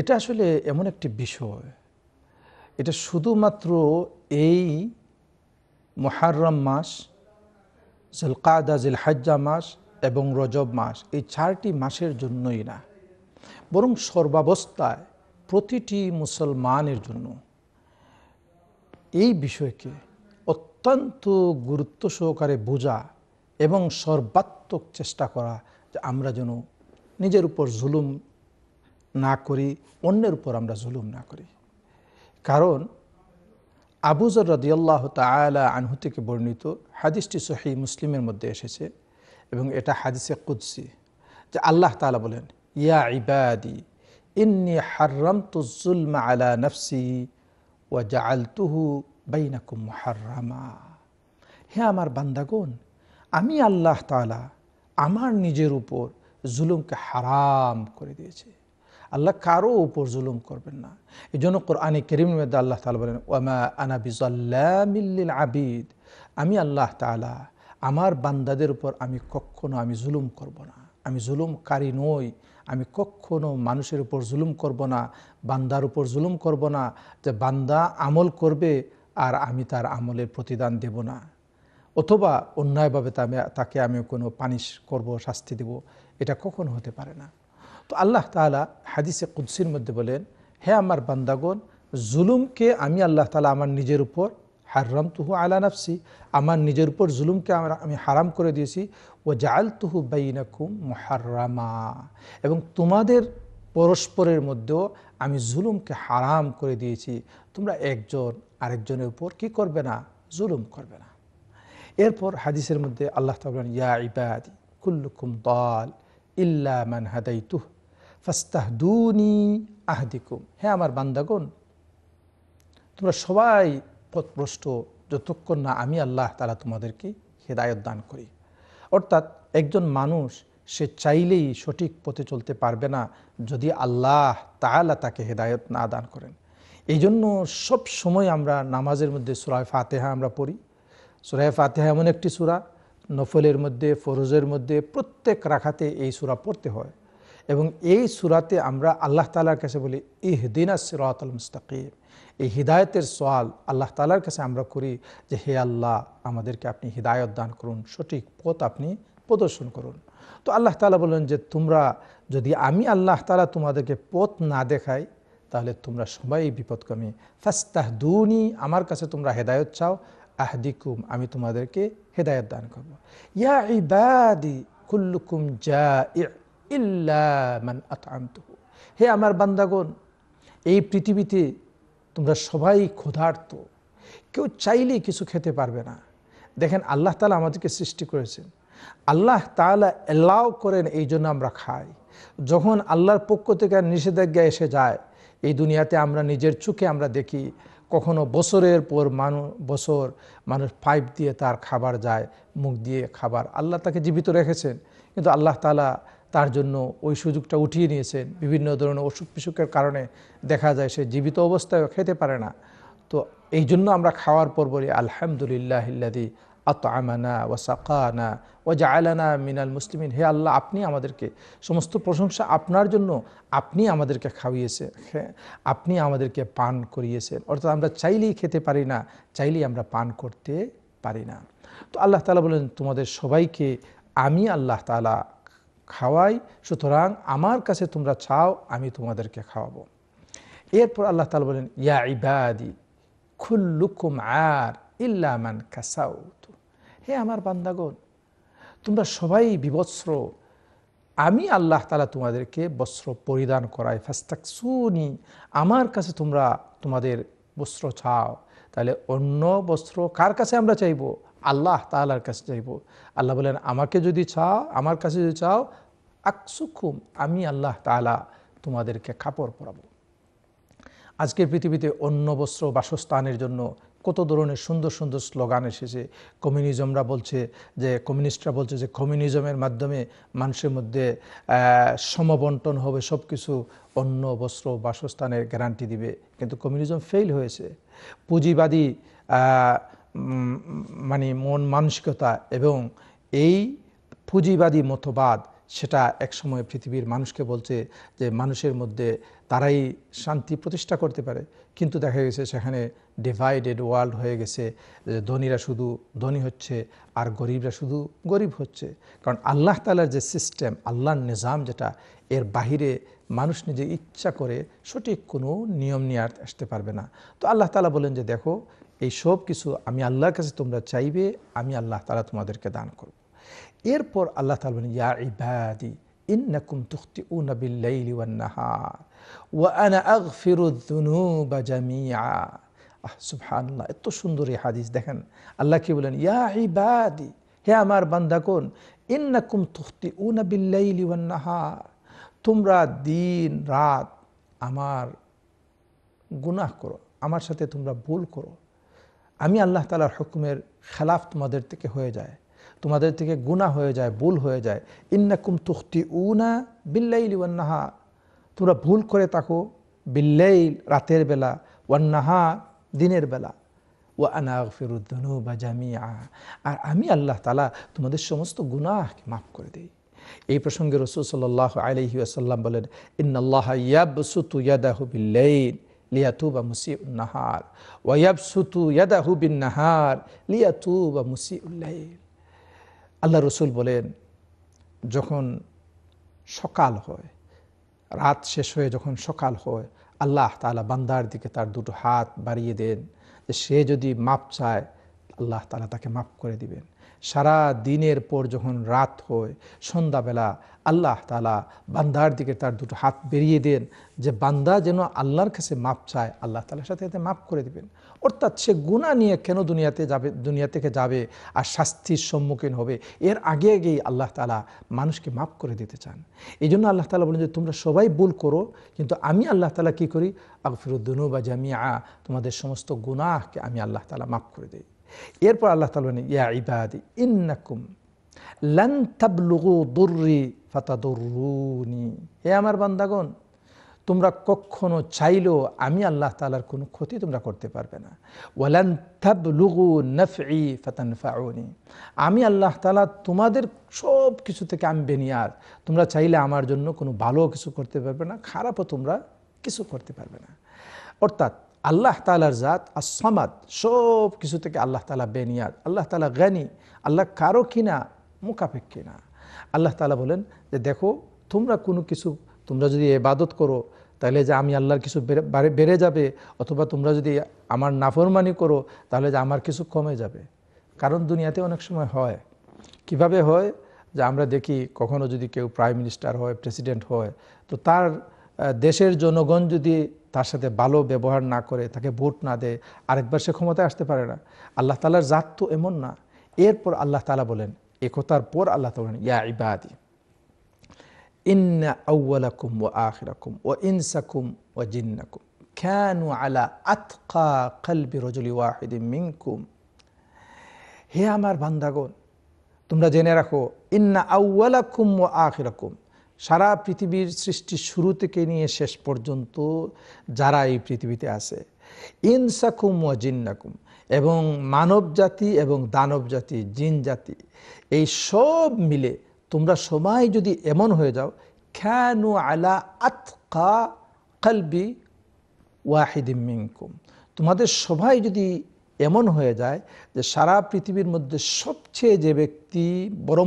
এটা আসলে এমন একটি বিষয় এটা শুধুমাত্র এই মহারম মাস জলকাদা হাজ্জা মাস এবং রজব মাস এই চারটি মাসের জন্যই না বরং সর্বাবস্থায় প্রতিটি মুসলমানের জন্য এই বিষয়কে অত্যন্ত গুরুত্ব সহকারে বোঝা এবং সর্বাত্মক চেষ্টা করা যে আমরা যেন নিজের উপর জুলুম না করি অন্যের উপর আমরা জুলুম না করি কারণ আবুজর রদিয়াল্লাহ তালা আনহু থেকে বর্ণিত হাদিসটি সহি মুসলিমের মধ্যে এসেছে এবং এটা হাদিসে কুদ্সি যে আল্লাহ তালা বলেন ইয়া ইবাদি ইন্নি হার্রাম তুজুলমা আলা নফসি ওয়া আল তুহু বাইনাকুম হার্রামা হে আমার বান্দাগণ আমি আল্লাহ তালা আমার নিজের উপর জুলুমকে হারাম করে দিয়েছে আল্লাহ কারো উপর জুলুম করবেন না এই জন্য কোরআনে করিম আল্লাহ তালা বলেন ওমা আনা বিজল্লামিল্লিল আবিদ আমি আল্লাহ তালা আমার বান্দাদের উপর আমি কখনো আমি জুলুম করব না আমি জুলুমকারী নই আমি কখনো মানুষের উপর জুলুম করব না বান্দার উপর জুলুম করব না যে বান্দা আমল করবে আর আমি তার আমলের প্রতিদান দেব না অথবা অন্যায়ভাবে তাকে আমি কোনো পানিশ করব শাস্তি দেব এটা কখনো হতে পারে না তো আল্লাহ তালা হাদিসে কুদ্সির মধ্যে বলেন হে আমার বান্দাগণ জুলুমকে আমি আল্লাহ তালা আমার নিজের উপর হারাম তুহু আলা নাফসি আমার নিজের উপর জুলুমকে আমার আমি হারাম করে দিয়েছি ও জাল তুহু বাইনাকুম মহারামা এবং তোমাদের পরস্পরের মধ্যেও আমি জুলুমকে হারাম করে দিয়েছি তোমরা একজন আরেকজনের উপর কি করবে না জুলুম করবে না এরপর হাদিসের মধ্যে আল্লাহ তাবলেন ইয়া ইবাদি কুল্লুকুম দল ইল্লা মান হাদাই তুহ ফাস্তাহদুনি আহদিকুম হ্যাঁ আমার বান্দাগণ তোমরা সবাই পথভ্রষ্ট যতক্ষণ না আমি আল্লাহ তারা তোমাদেরকে হেদায়ত দান করি অর্থাৎ একজন মানুষ সে চাইলেই সঠিক পথে চলতে পারবে না যদি আল্লাহ তালা তাকে হেদায়ত না দান করেন এই জন্য সব সময় আমরা নামাজের মধ্যে সুরায় ফাতেহা আমরা পড়ি সুরায় ফাতেহা এমন একটি সুরা নফলের মধ্যে ফরজের মধ্যে প্রত্যেক রাখাতে এই সুরা পড়তে হয় এবং এই সুরাতে আমরা আল্লাহ তালার কাছে বলি ইহদিনা সিরাতুল মুস্তাকিম এই হৃদায়তের সোয়াল আল্লাহ তালার কাছে আমরা করি যে হে আল্লাহ আমাদেরকে আপনি হৃদায়ত দান করুন সঠিক পথ আপনি প্রদর্শন করুন তো আল্লাহ তালা বললেন যে তোমরা যদি আমি আল্লাহ তালা তোমাদেরকে পথ না দেখাই তাহলে তোমরা সবাই ফাস্তাহ দুনি আমার কাছে তোমরা হেদায়ত চাও আহদিকুম আমি তোমাদেরকে হেদায়ত দান করবো ইয়া ইবাদি কুল্লুকুম জা হে আমার বান্দাগণ এই পৃথিবীতে তোমরা সবাই ক্ষুধার্ত কেউ চাইলে কিছু খেতে পারবে না দেখেন আল্লাহ তালা আমাদেরকে সৃষ্টি করেছেন আল্লাহ তালা এলাও করেন এই জন্য আমরা খাই যখন আল্লাহর পক্ষ থেকে নিষেধাজ্ঞা এসে যায় এই দুনিয়াতে আমরা নিজের চোখে আমরা দেখি কখনো বছরের পর মানুষ বছর মানুষ পাইপ দিয়ে তার খাবার যায় মুখ দিয়ে খাবার আল্লাহ তাকে জীবিত রেখেছেন কিন্তু আল্লাহ তালা তার জন্য ওই সুযোগটা উঠিয়ে নিয়েছেন বিভিন্ন ধরনের অসুখ বিসুখের কারণে দেখা যায় সে জীবিত অবস্থায় খেতে পারে না তো এই জন্য আমরা খাওয়ার পর বলি আলহামদুলিল্লাহ ইল্লাদি আত আমানা ও সাকানা ও জায়লানা মিনাল মুসলিমিন হে আল্লাহ আপনি আমাদেরকে সমস্ত প্রশংসা আপনার জন্য আপনি আমাদেরকে হ্যাঁ আপনি আমাদেরকে পান করিয়েছেন অর্থাৎ আমরা চাইলেই খেতে পারি না চাইলেই আমরা পান করতে পারি না তো আল্লাহ তালা বলেন তোমাদের সবাইকে আমি আল্লাহ তালা খাওয়াই সুতরাং আমার কাছে তোমরা চাও আমি তোমাদেরকে খাওয়াবো এরপর আল্লাহ তালা বলেন ইয়া ইবাদি খুল্লুকুম আর ইল্লামান কাসাউত হে আমার বান্দাগণ তোমরা সবাই বিবস্ত্র আমি আল্লাহ তালা তোমাদেরকে বস্ত্র পরিধান করাই শুনি আমার কাছে তোমরা তোমাদের বস্ত্র চাও তাহলে অন্য বস্ত্র কার কাছে আমরা চাইবো আল্লাহ তালার কাছে চাইব আল্লাহ বলেন আমাকে যদি চাও আমার কাছে যদি চাও আকসুক্ষুম আমি আল্লাহ তালা তোমাদেরকে কাপড় পরাবো আজকের পৃথিবীতে অন্য বস্ত্র বাসস্থানের জন্য কত ধরনের সুন্দর সুন্দর স্লোগান এসেছে কমিউনিজমরা বলছে যে কমিউনিস্টরা বলছে যে কমিউনিজমের মাধ্যমে মানুষের মধ্যে সমবন্টন হবে সব কিছু অন্য বস্ত্র বাসস্থানের গ্যারান্টি দিবে কিন্তু কমিউনিজম ফেল হয়েছে পুঁজিবাদী মানে মন মানসিকতা এবং এই পুঁজিবাদী মতবাদ সেটা একসময় পৃথিবীর মানুষকে বলছে যে মানুষের মধ্যে তারাই শান্তি প্রতিষ্ঠা করতে পারে কিন্তু দেখা গেছে সেখানে ডিভাইডেড ওয়ার্ল্ড হয়ে গেছে যে ধনীরা শুধু ধনী হচ্ছে আর গরিবরা শুধু গরিব হচ্ছে কারণ আল্লাহ তালার যে সিস্টেম আল্লাহর নিজাম যেটা এর বাহিরে মানুষ নিজে ইচ্ছা করে সঠিক কোনো নিয়ম নিয়ে আসতে পারবে না তো আল্লাহ তালা বলেন যে দেখো এই সব কিছু আমি আল্লাহর কাছে তোমরা চাইবে আমি আল্লাহ তালা তোমাদেরকে দান করব এরপর আল্লাহ তালা বলেন ইয়া ইবাদি ইন্নাকুম তুখতি ওয়ান নাহার ওয়া আনা বা জামিয়া আহ সুবহানাল্লাহ এত সুন্দর এই হাদিস দেখেন আল্লাহ কি বলেন ইয়া ইবাদি হে আমার বান্দাকুন ইন্নাকুম তুখতি ওয়ান নাহার তোমরা দিন রাত আমার গুনাহ করো আমার সাথে তোমরা ভুল করো আমি আল্লাহ তালার হুকুমের খেলাফ তোমাদের থেকে হয়ে যায় তোমাদের থেকে গুণা হয়ে যায় ভুল হয়ে যায় ইন্নাকুম তুখতি উনা বিল্লাইল ওয়ান্নাহা তোমরা ভুল করে তাকো বিল্লাইল রাতের বেলা ওয়ান্নাহা দিনের বেলা ও আনা ফিরুদ্দনু বা জামিয়া আর আমি আল্লাহ তালা তোমাদের সমস্ত গুনাহকে মাফ করে দিই এই প্রসঙ্গে রসুল সাল্লাহ আলহিউসাল্লাম বলেন ইন্নআল্লাহ ইয়াবসুতু ইয়াদাহু বিল্লাইল লিয়াতু বা মুসি উন্নাহার ওয়াবসুতু ইয়াদাহু বিন নাহার লিয়াতু বা মুসি আল্লাহ রসুল বলেন যখন সকাল হয় রাত শেষ হয়ে যখন সকাল হয় আল্লাহ তালা বান্দার দিকে তার দুটো হাত বাড়িয়ে দেন যে সে যদি মাপ চায় আল্লাহ তালা তাকে মাফ করে দিবেন সারা দিনের পর যখন রাত হয় সন্ধ্যাবেলা আল্লাহ তালা বান্দার দিকে তার দুটো হাত বেরিয়ে দেন যে বান্দা যেন আল্লাহর কাছে মাপ চায় আল্লাহ তালার সাথে সাথে মাপ করে দেবেন অর্থাৎ সে গুণা নিয়ে কেন দুনিয়াতে যাবে দুনিয়া থেকে যাবে আর শাস্তির সম্মুখীন হবে এর আগে আগেই আল্লাহ তালা মানুষকে মাপ করে দিতে চান এই জন্য আল্লাহ তালা বলেন যে তোমরা সবাই ভুল করো কিন্তু আমি আল্লাহ তালা কি করি আকফিরুদ্দিনু বা জামিয়া তোমাদের সমস্ত গুণাহকে আমি আল্লাহ তালা মাফ করে দিই এরপর আল্লাহ তালা বলেন ইয়া ইবাদি ইন্নাকুম লান তাবলুগু দুর্রি ফাতাদুরুনি হে আমার বান্দাগণ তোমরা কখনো চাইলেও আমি আল্লাহ তালার কোনো ক্ষতি তোমরা করতে পারবে না ওয়ালান তাবলুগু নফি ফাতানফাউনি আমি আল্লাহ তালা তোমাদের সব কিছু থেকে আমি বেনিয়ার তোমরা চাইলে আমার জন্য কোনো ভালো কিছু করতে পারবে না খারাপও তোমরা কিছু করতে পারবে না অর্থাৎ আল্লাহ তালার জাত সমাদ সব কিছু থেকে আল্লাহ তালা বেনিয়ার আল্লাহ তালা জ্ঞানী আল্লাহ কারো কিনা মুখাপেক্ষী না আল্লাহ তালা বলেন যে দেখো তোমরা কোনো কিছু তোমরা যদি এবাদত করো তাহলে যে আমি আল্লাহর কিছু বেড়ে বেড়ে যাবে অথবা তোমরা যদি আমার নাফরমানি করো তাহলে যে আমার কিছু কমে যাবে কারণ দুনিয়াতে অনেক সময় হয় কিভাবে হয় যে আমরা দেখি কখনো যদি কেউ প্রাইম মিনিস্টার হয় প্রেসিডেন্ট হয় তো তার দেশের জনগণ যদি তার সাথে ভালো ব্যবহার না করে তাকে ভোট না দেয় আরেকবার সে ক্ষমতায় আসতে পারে না আল্লাহ তালার জাত তো এমন না এরপর আল্লাহ তালা বলেন একতার পর আল্লাহ তালেন ইয়া ইবাদি ইন্না আউ্লাকুম ও আখরাকুম ও ইনসাকুম ও জিন্নাকুম খ্যানু আলা আতকা কলবি রজলি ওয়াহিদি মিনকুম হে আমার বান্দাগণ তোমরা জেনে রাখো ইন্না আউ্লাকুম ও আখরাকুম সারা পৃথিবীর সৃষ্টি শুরু থেকে নিয়ে শেষ পর্যন্ত যারা এই পৃথিবীতে আছে ইনসাকুম ও জিন্নাকুম এবং মানব জাতি এবং দানব জাতি জিন জাতি এই সব মিলে তোমরা সবাই যদি এমন হয়ে যাও খ্যানু আলা আতকা কালবি ওয়াহিদিম মিঙ্কুম তোমাদের সবাই যদি এমন হয়ে যায় যে সারা পৃথিবীর মধ্যে সবচেয়ে যে ব্যক্তি বড়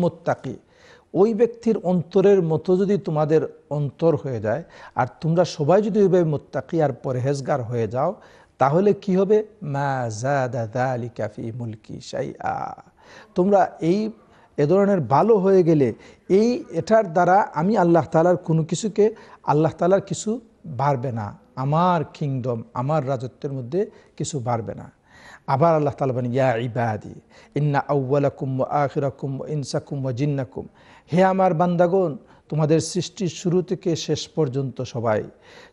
ওই ব্যক্তির অন্তরের মতো যদি তোমাদের অন্তর হয়ে যায় আর তোমরা সবাই যদি ওইভাবে মোত্তাকি আর পরহেজগার হয়ে যাও তাহলে কি হবে মা জাদা আলী কাফি মুলকি সাই তোমরা এই এ ধরনের ভালো হয়ে গেলে এই এটার দ্বারা আমি আল্লাহ তালার কোনো কিছুকে আল্লাহ তালার কিছু বাড়বে না আমার কিংডম আমার রাজত্বের মধ্যে কিছু বাড়বে না আবার আল্লাহ তালা বলেন ইয়া ইবাদি ইন্না আউ্লাকুম আখিরাকুম ইনসাকুম জিন্নাকুম হে আমার বান্দাগন তোমাদের সৃষ্টির শুরু থেকে শেষ পর্যন্ত সবাই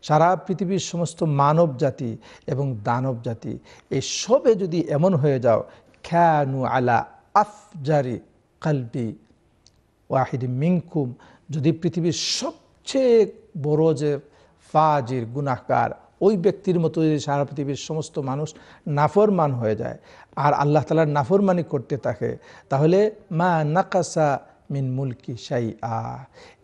সারা পৃথিবীর সমস্ত মানব জাতি এবং দানব জাতি এই সবে যদি এমন হয়ে যাও খ্যানু আলা আফজারি কালবি ওয়াহিদ মিঙ্কুম যদি পৃথিবীর সবচেয়ে বড় যে ফাজির গুনাহকার ওই ব্যক্তির মতো যদি সারা পৃথিবীর সমস্ত মানুষ নাফরমান হয়ে যায় আর আল্লাহ তালার নাফরমানি করতে থাকে তাহলে মা নাকাসা মিন মুলকি সাই আ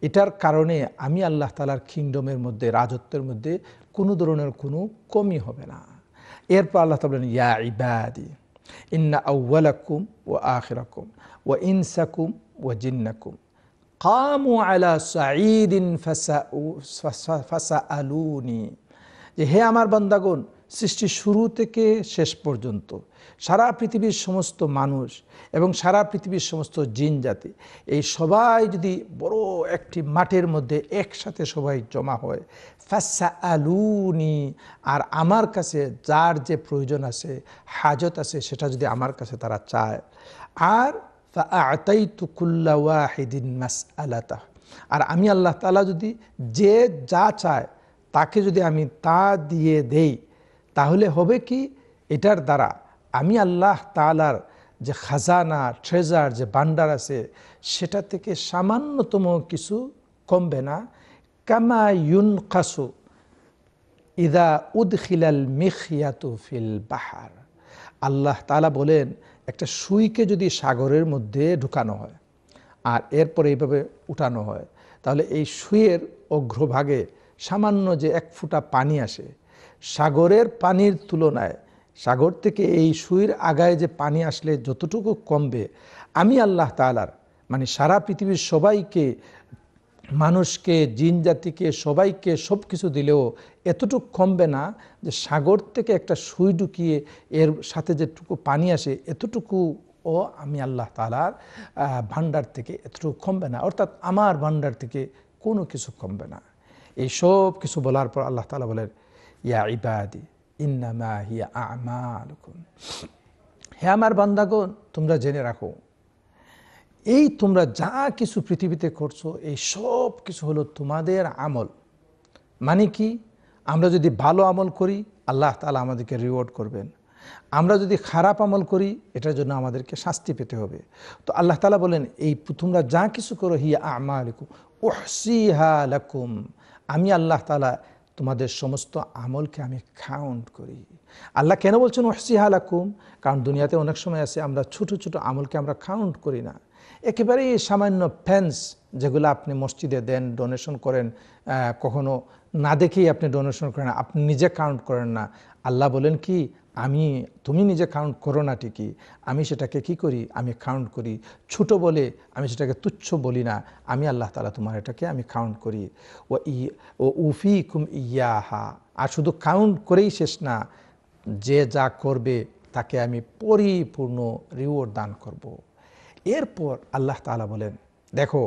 এটার কারণে আমি আল্লাহ তালার কিংডমের মধ্যে রাজত্বের মধ্যে কোনো ধরনের কোনো কমি হবে না এরপর আল্লাহ তালা বলেন ইয়া ইবাদি ইন্না আউ্লাকুম ও আখরাকুম ও ইনসাকুম ও জিন্নাকুম কামু আলা সাঈদিন ফাসা ফাসা আলুনি যে হে আমার বান্দাগুন সৃষ্টির শুরু থেকে শেষ পর্যন্ত সারা পৃথিবীর সমস্ত মানুষ এবং সারা পৃথিবীর সমস্ত জিন জাতি এই সবাই যদি বড় একটি মাঠের মধ্যে একসাথে সবাই জমা হয় ফ্যাসা আলুনি আর আমার কাছে যার যে প্রয়োজন আছে হাজত আছে সেটা যদি আমার কাছে তারা চায় আর আতাই তুকুল্লা ওয়াহিদিন মাস আলাতা আর আমি আল্লাহ তালা যদি যে যা চায় তাকে যদি আমি তা দিয়ে দেই তাহলে হবে কি এটার দ্বারা আমি আল্লাহ তালার যে খাজানা ট্রেজার যে বান্ডার আছে সেটা থেকে সামান্যতম কিছু কমবে না কামা ইউন কাসু ইদা খিলাল মিখিয়াতু ফিল বাহার আল্লাহ তালা বলেন একটা সুইকে যদি সাগরের মধ্যে ঢুকানো হয় আর এরপরে এইভাবে উঠানো হয় তাহলে এই সুইয়ের অগ্রভাগে সামান্য যে এক ফুটা পানি আসে সাগরের পানির তুলনায় সাগর থেকে এই সুইর আগায় যে পানি আসলে যতটুকু কমবে আমি আল্লাহ তালার মানে সারা পৃথিবীর সবাইকে মানুষকে জিন জাতিকে সবাইকে সব কিছু দিলেও এতটুকু কমবে না যে সাগর থেকে একটা সুই ঢুকিয়ে এর সাথে যেটুকু পানি আসে এতটুকু ও আমি আল্লাহ তালার ভান্ডার থেকে এতটুকু কমবে না অর্থাৎ আমার ভাণ্ডার থেকে কোনো কিছু কমবে না এই সব কিছু বলার পর আল্লাহ তালা বলেন হে আমার বান্দাগণ তোমরা জেনে রাখো এই তোমরা যা কিছু পৃথিবীতে করছো এই সব কিছু হলো তোমাদের আমল মানে কি আমরা যদি ভালো আমল করি আল্লাহ তালা আমাদেরকে রিওয়ার্ড করবেন আমরা যদি খারাপ আমল করি এটার জন্য আমাদেরকে শাস্তি পেতে হবে তো আল্লাহ তালা বলেন এই তোমরা যা কিছু করো হিয়া আমা আলিকুম ওহসিহা লাকুম আমি আল্লাহ তালা তোমাদের সমস্ত আমলকে আমি কাউন্ট করি আল্লাহ কেন বলছেন ওহসিহা আলাকুম কারণ দুনিয়াতে অনেক সময় আছে আমরা ছোট ছোট আমলকে আমরা কাউন্ট করি না একেবারেই সামান্য ফ্যান্স যেগুলো আপনি মসজিদে দেন ডোনেশন করেন কখনো না দেখেই আপনি ডোনেশন করেন আপনি নিজে কাউন্ট করেন না আল্লাহ বলেন কি আমি তুমি নিজে কাউন্ট করো না ঠিকই আমি সেটাকে কি করি আমি কাউন্ট করি ছোট বলে আমি সেটাকে তুচ্ছ বলি না আমি আল্লাহ তালা তোমার এটাকে আমি কাউন্ট করি ও ই ও উফি কুম ইয়াহা আর শুধু কাউন্ট করেই শেষ না যে যা করবে তাকে আমি পরিপূর্ণ রিওয়ার্ড দান করব। এরপর আল্লাহ তালা বলেন দেখো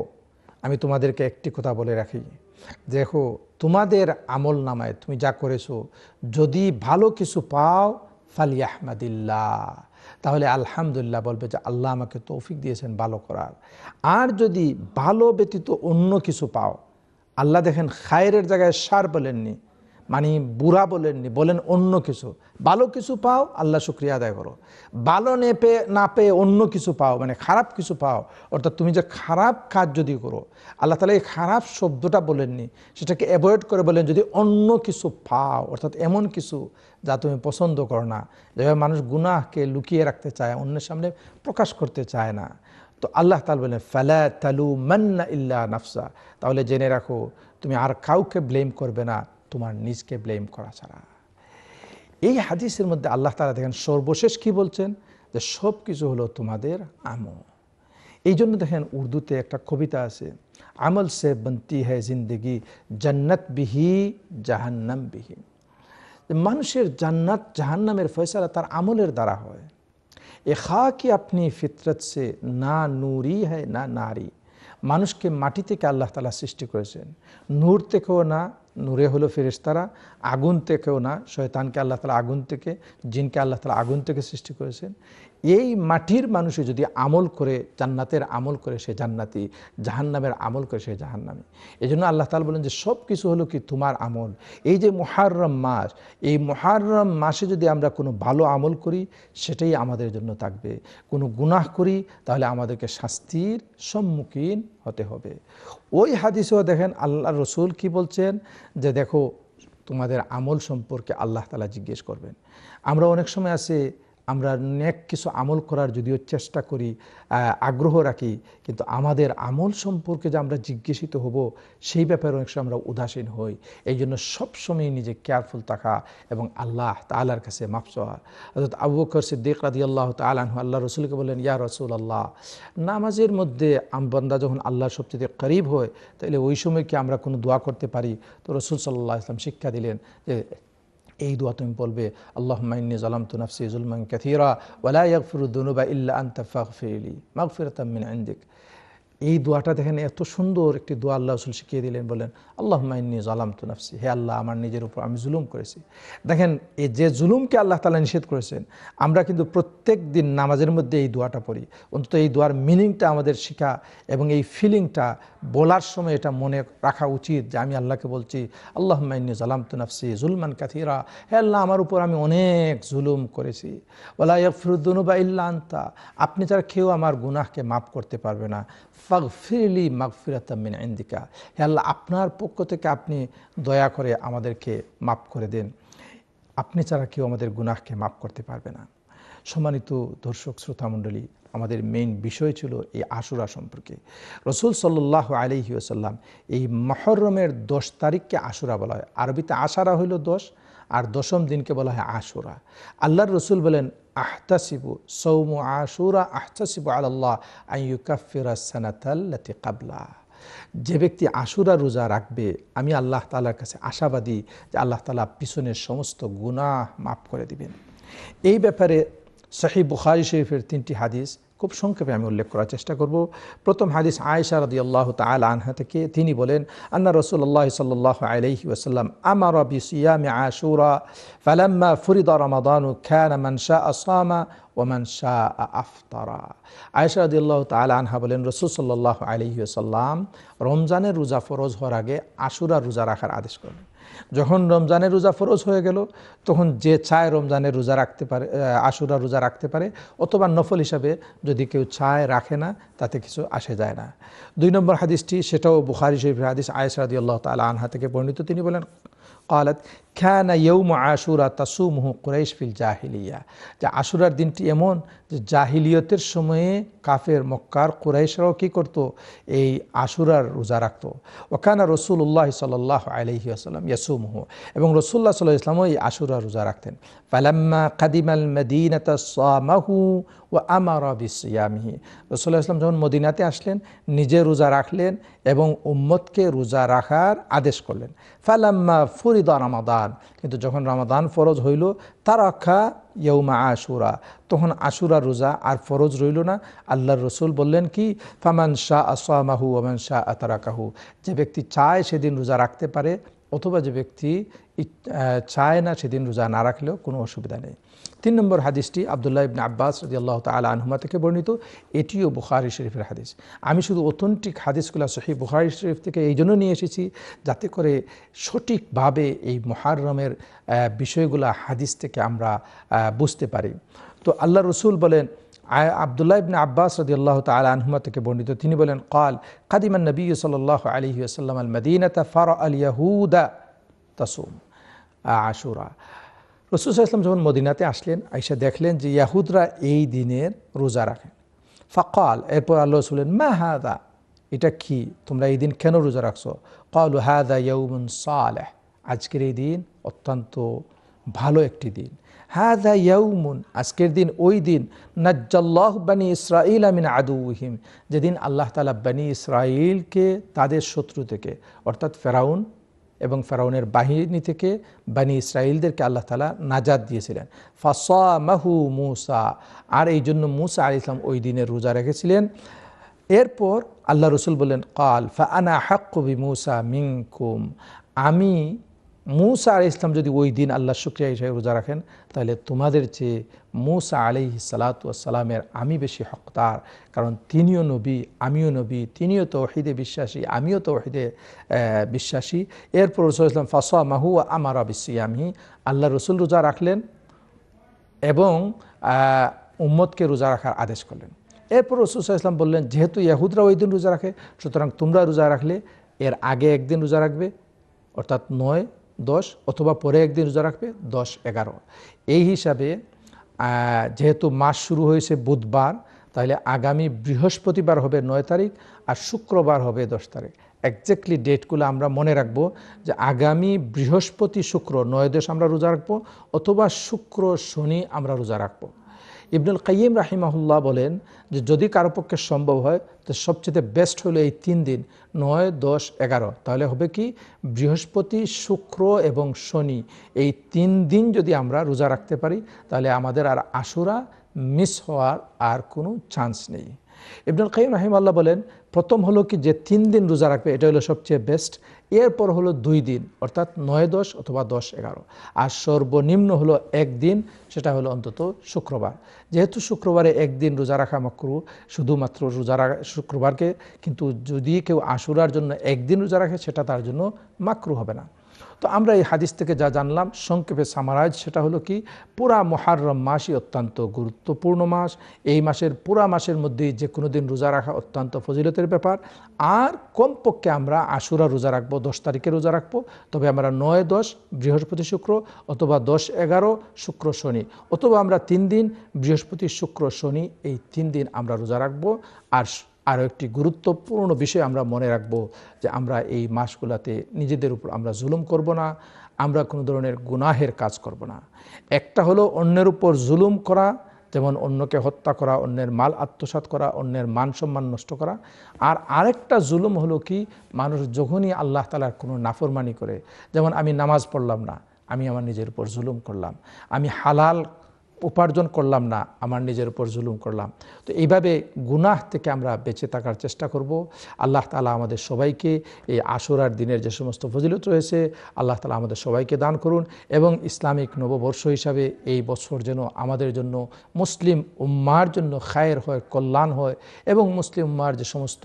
আমি তোমাদেরকে একটি কথা বলে রাখি দেখো তোমাদের আমল নামায় তুমি যা করেছো যদি ভালো কিছু পাও ফালিয়াহমাদিল্লা তাহলে আলহামদুলিল্লাহ বলবে যে আল্লাহ আমাকে তৌফিক দিয়েছেন ভালো করার আর যদি ভালো ব্যতীত অন্য কিছু পাও আল্লাহ দেখেন খায়ের জায়গায় সার বলেননি মানে বুড়া বলেননি বলেন অন্য কিছু ভালো কিছু পাও আল্লাহ শুক্রিয়া আদায় করো ভালো নে পেয়ে না পেয়ে অন্য কিছু পাও মানে খারাপ কিছু পাও অর্থাৎ তুমি যে খারাপ কাজ যদি করো আল্লাহ তালা এই খারাপ শব্দটা বলেননি সেটাকে অ্যাভয়েড করে বলেন যদি অন্য কিছু পাও অর্থাৎ এমন কিছু যা তুমি পছন্দ করো না যেভাবে মানুষ গুনাহকে লুকিয়ে রাখতে চায় অন্যের সামনে প্রকাশ করতে চায় না তো আল্লাহ তাল বলেন ফ্যালা তালু মান্না ইল্লা নাফসা তাহলে জেনে রাখো তুমি আর কাউকে ব্লেম করবে না তোমার নিজকে ব্লেম করা ছাড়া এই হাদিসের মধ্যে আল্লাহ তালা দেখেন সর্বশেষ কি বলছেন যে সব কিছু হলো তোমাদের আমল এই জন্য দেখেন উর্দুতে একটা কবিতা আছে আমল সে বন্তি হ্যায় জিন্দগি জান্নাত বিহি জাহান্নাম বিহি মানুষের জান্নাত জাহান্নামের ফয়সালা তার আমলের দ্বারা হয় এ খা কি আপনি ফিতরত সে না নূরি হ্যায় না নারী মানুষকে মাটি থেকে আল্লাহ তালা সৃষ্টি করেছেন নূর থেকেও না নূরে হলো ফেরেস্তারা আগুন থেকেও না শয়তানকে আল্লাহ তালা আগুন থেকে জিনকে আল্লাহ তালা আগুন থেকে সৃষ্টি করেছেন এই মাটির মানুষে যদি আমল করে জান্নাতের আমল করে সে জান্নাতি জাহান্নামের আমল করে সে জাহান্নামি এই জন্য আল্লাহ তালা বলেন যে সব কিছু হলো কি তোমার আমল এই যে মহারম মাস এই মহারম মাসে যদি আমরা কোনো ভালো আমল করি সেটাই আমাদের জন্য থাকবে কোনো গুনাহ করি তাহলে আমাদেরকে শাস্তির সম্মুখীন হতে হবে ওই হাদিসেও দেখেন আল্লাহ রসুল কি বলছেন যে দেখো তোমাদের আমল সম্পর্কে আল্লাহ তালা জিজ্ঞেস করবেন আমরা অনেক সময় আছে আমরা নেক কিছু আমল করার যদিও চেষ্টা করি আগ্রহ রাখি কিন্তু আমাদের আমল সম্পর্কে যে আমরা জিজ্ঞাসিত হব সেই ব্যাপারে অনেক সময় আমরা উদাসীন হই এই জন্য সবসময় নিজে কেয়ারফুল থাকা এবং আল্লাহ তালার কাছে মাফ চাওয়া অর্থাৎ আবু বকর সিদ্দিক রাদি আল্লাহ তালাহ আল্লাহ রসুলকে বললেন ইয়া রসুল আল্লাহ নামাজের মধ্যে আমবন্দা যখন আল্লাহ সবচেয়ে করিব হয় তাহলে ওই সময় কি আমরা কোনো দোয়া করতে পারি তো রসুল সাল্লাহ ইসলাম শিক্ষা দিলেন যে এই দোয়া তুমি বলবে আল্লাহ মাইনি জালাম তু নাফসি জুলমান কাথিরা ইয়াগফিরু ইয়াগফিরুদ্দুনুবা ইল্লা আন্তা ফাগফিরলি মাগফিরাতাম মিন ইনদিক এই দোয়াটা দেখেন এত সুন্দর একটি দোয়া আল্লাহ রসুল শিখিয়ে দিলেন বলেন আল্লাহ মাইনি জালাম তো নাফসি হে আল্লাহ আমার নিজের উপর আমি জুলুম করেছি দেখেন এই যে জুলুমকে আল্লাহ তালা নিষেধ করেছেন আমরা কিন্তু প্রত্যেক দিন নামাজের মধ্যে এই দোয়াটা পড়ি অন্তত এই দোয়ার মিনিংটা আমাদের শেখা এবং এই ফিলিংটা বলার সময় এটা মনে রাখা উচিত যে আমি আল্লাহকে বলছি আল্লাহ মাইনি জালাম তো নাফসি জুলমান কাথিরা হে আল্লাহ আমার উপর আমি অনেক জুলুম করেছি ওলা ইয়ফরুদ্দনু বা ইল্লা আন্তা আপনি তারা কেউ আমার গুনাহকে মাফ করতে পারবে না ফাগফিরলি ইন্দিকা হে আল্লাহ আপনার পক্ষ থেকে আপনি দয়া করে আমাদেরকে মাফ করে দেন আপনি ছাড়া কেউ আমাদের গুনাহকে মাফ করতে পারবে না সম্মানিত দর্শক শ্রোতামণ্ডলী আমাদের মেইন বিষয় ছিল এই আশুরা সম্পর্কে রসুল সাল্লাহ আলহি আসাল্লাম এই মহরমের দশ তারিখকে আশুরা বলা হয় আরবিতে আশারা হইল দশ আর দশম দিনকে বলা হয় আশুরা আল্লাহর রসুল বলেন আহতাসিবু সৌমু আশুরা আহতাসিবু আল্লাহ আইয়ু কাফিরা সানাতাল্লাতি কাবলা যে ব্যক্তি আশুরা রোজা রাখবে আমি আল্লাহ তালার কাছে আশাবাদী যে আল্লাহ তালা পিছনের সমস্ত গুনাহ মাফ করে দিবেন এই ব্যাপারে শাহী বুখারি শরীফের তিনটি হাদিস খুব সংক্ষেপে আমি উল্লেখ করার চেষ্টা করব প্রথম হাদিস আয়েশা রদি আল্লাহ তাল আনহা থেকে তিনি বলেন আন্না রসুল্লাহ সাল্লাহ আলহি ওসাল্লাম আমার বিসিয়ামে আশুরা ফালাম্মা ফুরিদ রমাদানু খ্যান মানসা আসামা ওমান শাহ আফতারা রদি আল্লাহ তাল আনহা বলেন রসুল সাল্লাহ আলহি ওসাল্লাম রমজানের রোজা ফরজ হওয়ার আগে আশুরা রোজা রাখার আদেশ করেন যখন রমজানের রোজা ফরজ হয়ে গেল তখন যে চায় রমজানের রোজা রাখতে পারে আশুরা রোজা রাখতে পারে অথবা নফল হিসাবে যদি কেউ চায় রাখে না তাতে কিছু আসে যায় না দুই নম্বর হাদিসটি সেটাও বুখারি শরীফের হাদিস আয়েস আল্লাহ তালা আনহা থেকে বর্ণিত তিনি বলেন قالت খানা ইয়ৌম আশুরা তাসুমহু কুরাইশ ফিল জাহিলিয়া যে আশুরার দিনটি এমন যে জাহিলিয়তের সময়ে কাফের মক্কার কুরাইশরাও কী করত এই আশুরার রোজা রাখত ওখানা রসুল্লাহ সাল্লাহ আলহি ইয়াসু মুহু এবং রসুল্লাহ সাল্লাহ ইসলামও এই আশুরা রোজা রাখতেন পালাম্মা খাদিমাল মদিনাতা সামাহু ও আমার বিশ্বামিহি রসুল্লাহ ইসলাম যখন মদিনাতে আসলেন নিজে রোজা রাখলেন এবং উম্মতকে রোজা রাখার আদেশ করলেন ফালাম্মা ফরিদা রামাদান কিন্তু যখন রামাদান ফরজ হইল তার অক্ষা ইয়ৌমা আশুরা তখন আশুরা রোজা আর ফরজ রইল না আল্লাহর রসুল বললেন কি ফামান শাহ আসামাহু ওমান শাহ আতারাকাহু যে ব্যক্তি চায় সেদিন রোজা রাখতে পারে অথবা যে ব্যক্তি চায় না সেদিন রোজা না রাখলেও কোনো অসুবিধা নেই তিন নম্বর হাদিসটি আবদুল্লাহ ইবনে আব্বাস রদি আল্লাহ তালা আনহুমা থেকে বর্ণিত এটিও বুখারি শরীফের হাদিস আমি শুধু অথেন্টিক হাদিসগুলো সহি বুখারি শরীফ থেকে এই জন্য নিয়ে এসেছি যাতে করে সঠিকভাবে এই মহারমের বিষয়গুলো হাদিস থেকে আমরা বুঝতে পারি তো আল্লাহ রসুল বলেন আবদুল্লাহ ইবনে আব্বাস রদি আল্লাহ তাল আনহুমা থেকে বর্ণিত তিনি বলেন কাল কাদিমান নবী সাল্লাহ আলী আসাল্লাম আল মদিনা ফার আল ইয়াহুদা তাসুম আশুরা রসুল ইসলাম যখন মদিনাতে আসলেন আইসা দেখলেন যে ইয়াহুদরা এই দিনের রোজা রাখেন ফকাল এরপর আল্লাহ রসুলেন মা হাদা এটা কি তোমরা এই দিন কেন রোজা রাখছো কল হাদা ইয়ুমন সালেহ আজকের এই দিন অত্যন্ত ভালো একটি দিন হাদা ইয়াউমুন আজকের দিন ওই দিন নাজ্জাল্লাহ বানি ইসরাইল আমিন আদুহিম যেদিন আল্লাহ তালা বানি ইসরাইলকে তাদের শত্রু থেকে অর্থাৎ ফেরাউন এবং ফেরাউনের বাহিনী থেকে বানি ইসরায়েলদেরকে আল্লাহ তালা নাজাদ দিয়েছিলেন ফাসা মাহু মুসা আর এই জন্য মুসা আল ইসলাম ওই দিনে রোজা রেখেছিলেন এরপর আল্লাহ রসুল বললেন কাল ফা আনা হাক্কবি মুসা মিংকুম আমি মূসা আলি ইসলাম যদি ওই দিন আল্লাহ শুক্রিয়া হিসাবে রোজা রাখেন তাহলে তোমাদের চেয়ে মুসা আলি সালাতামের আমি বেশি হকদার কারণ তিনিও নবী আমিও নবী তিনিও তৌহিদে বিশ্বাসী আমিও তো তৌহিদে বিশ্বাসী এরপর রসুল ইসলাম ফাসা মাহু আমার আমি আল্লাহ রসুল রোজা রাখলেন এবং উম্মদকে রোজা রাখার আদেশ করলেন এরপর রসুল ইসলাম বললেন যেহেতু ইয়াহুদরা ওই দিন রোজা রাখে সুতরাং তোমরা রোজা রাখলে এর আগে একদিন রোজা রাখবে অর্থাৎ নয় দশ অথবা পরে একদিন রোজা রাখবে দশ এগারো এই হিসাবে যেহেতু মাস শুরু হয়েছে বুধবার তাহলে আগামী বৃহস্পতিবার হবে নয় তারিখ আর শুক্রবার হবে দশ তারিখ একজাক্টলি ডেটগুলো আমরা মনে রাখবো যে আগামী বৃহস্পতি শুক্র নয় দশ আমরা রোজা রাখবো অথবা শুক্র শনি আমরা রোজা রাখবো ইবনুল কাইম রাহিমাহুল্লাহ বলেন যে যদি কারো পক্ষে সম্ভব হয় তো সবচেয়ে বেস্ট হলো এই তিন দিন নয় দশ এগারো তাহলে হবে কি বৃহস্পতি শুক্র এবং শনি এই তিন দিন যদি আমরা রোজা রাখতে পারি তাহলে আমাদের আর আশুরা মিস হওয়ার আর কোনো চান্স নেই ইবনুল কাইম রাহিমাল্লাহ বলেন প্রথম হলো কি যে তিন দিন রোজা রাখবে এটা হলো সবচেয়ে বেস্ট এরপর হলো দুই দিন অর্থাৎ নয় দশ অথবা দশ এগারো আর সর্বনিম্ন হলো একদিন সেটা হলো অন্তত শুক্রবার যেহেতু শুক্রবারে একদিন রোজা রাখা মাকরু শুধুমাত্র রোজা রাখা শুক্রবারকে কিন্তু যদি কেউ আশুরার জন্য একদিন রোজা রাখে সেটা তার জন্য মাকরু হবে না তো আমরা এই হাদিস থেকে যা জানলাম সংক্ষেপে সামারাইজ সেটা হলো কি পুরা মহারম মাসই অত্যন্ত গুরুত্বপূর্ণ মাস এই মাসের পুরা মাসের মধ্যে যে কোনো দিন রোজা রাখা অত্যন্ত ফজিলতের ব্যাপার আর কমপক্ষে আমরা আশুরা রোজা রাখবো দশ তারিখে রোজা রাখবো তবে আমরা নয় দশ বৃহস্পতি শুক্র অথবা দশ এগারো শুক্র শনি অথবা আমরা তিন দিন বৃহস্পতি শুক্র শনি এই তিন দিন আমরা রোজা রাখবো আর আরও একটি গুরুত্বপূর্ণ বিষয় আমরা মনে রাখব যে আমরা এই মাসগুলাতে নিজেদের উপর আমরা জুলুম করব না আমরা কোনো ধরনের গুনাহের কাজ করব না একটা হলো অন্যের উপর জুলুম করা যেমন অন্যকে হত্যা করা অন্যের মাল আত্মসাত করা অন্যের মান সম্মান নষ্ট করা আর আরেকটা জুলুম হলো কি মানুষ যখনই আল্লাহ তালার কোনো নাফরমানি করে যেমন আমি নামাজ পড়লাম না আমি আমার নিজের উপর জুলুম করলাম আমি হালাল উপার্জন করলাম না আমার নিজের উপর জুলুম করলাম তো এইভাবে গুনাহ থেকে আমরা বেঁচে থাকার চেষ্টা করব আল্লাহ তালা আমাদের সবাইকে এই আশুরার দিনের যে সমস্ত ফজিলত রয়েছে আল্লাহ তালা আমাদের সবাইকে দান করুন এবং ইসলামিক নববর্ষ হিসাবে এই বছর যেন আমাদের জন্য মুসলিম উম্মার জন্য খায়ের হয় কল্যাণ হয় এবং মুসলিম উম্মার যে সমস্ত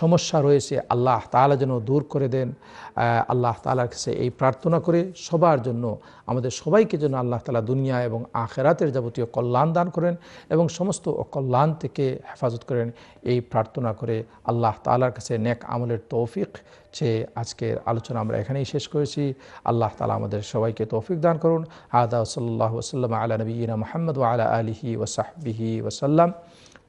সমস্যা রয়েছে আল্লাহ তালা যেন দূর করে দেন আল্লাহ তালার কাছে এই প্রার্থনা করে সবার জন্য আমাদের সবাইকে যেন আল্লাহ তালা দুনিয়া এবং আখেরাতের যাবতীয় কল্যাণ দান করেন এবং সমস্ত অকল্যাণ থেকে হেফাজত করেন এই প্রার্থনা করে আল্লাহ তালার কাছে নেক আমলের তৌফিক চেয়ে আজকের আলোচনা আমরা এখানেই শেষ করেছি আল্লাহ তালা আমাদের সবাইকে তৌফিক দান করুন আদা সাল্লাহ ওসাল্লাম আলা নবীনা মোহাম্মদ আলা আলহি ওসাহবিহি ওসাল্লাম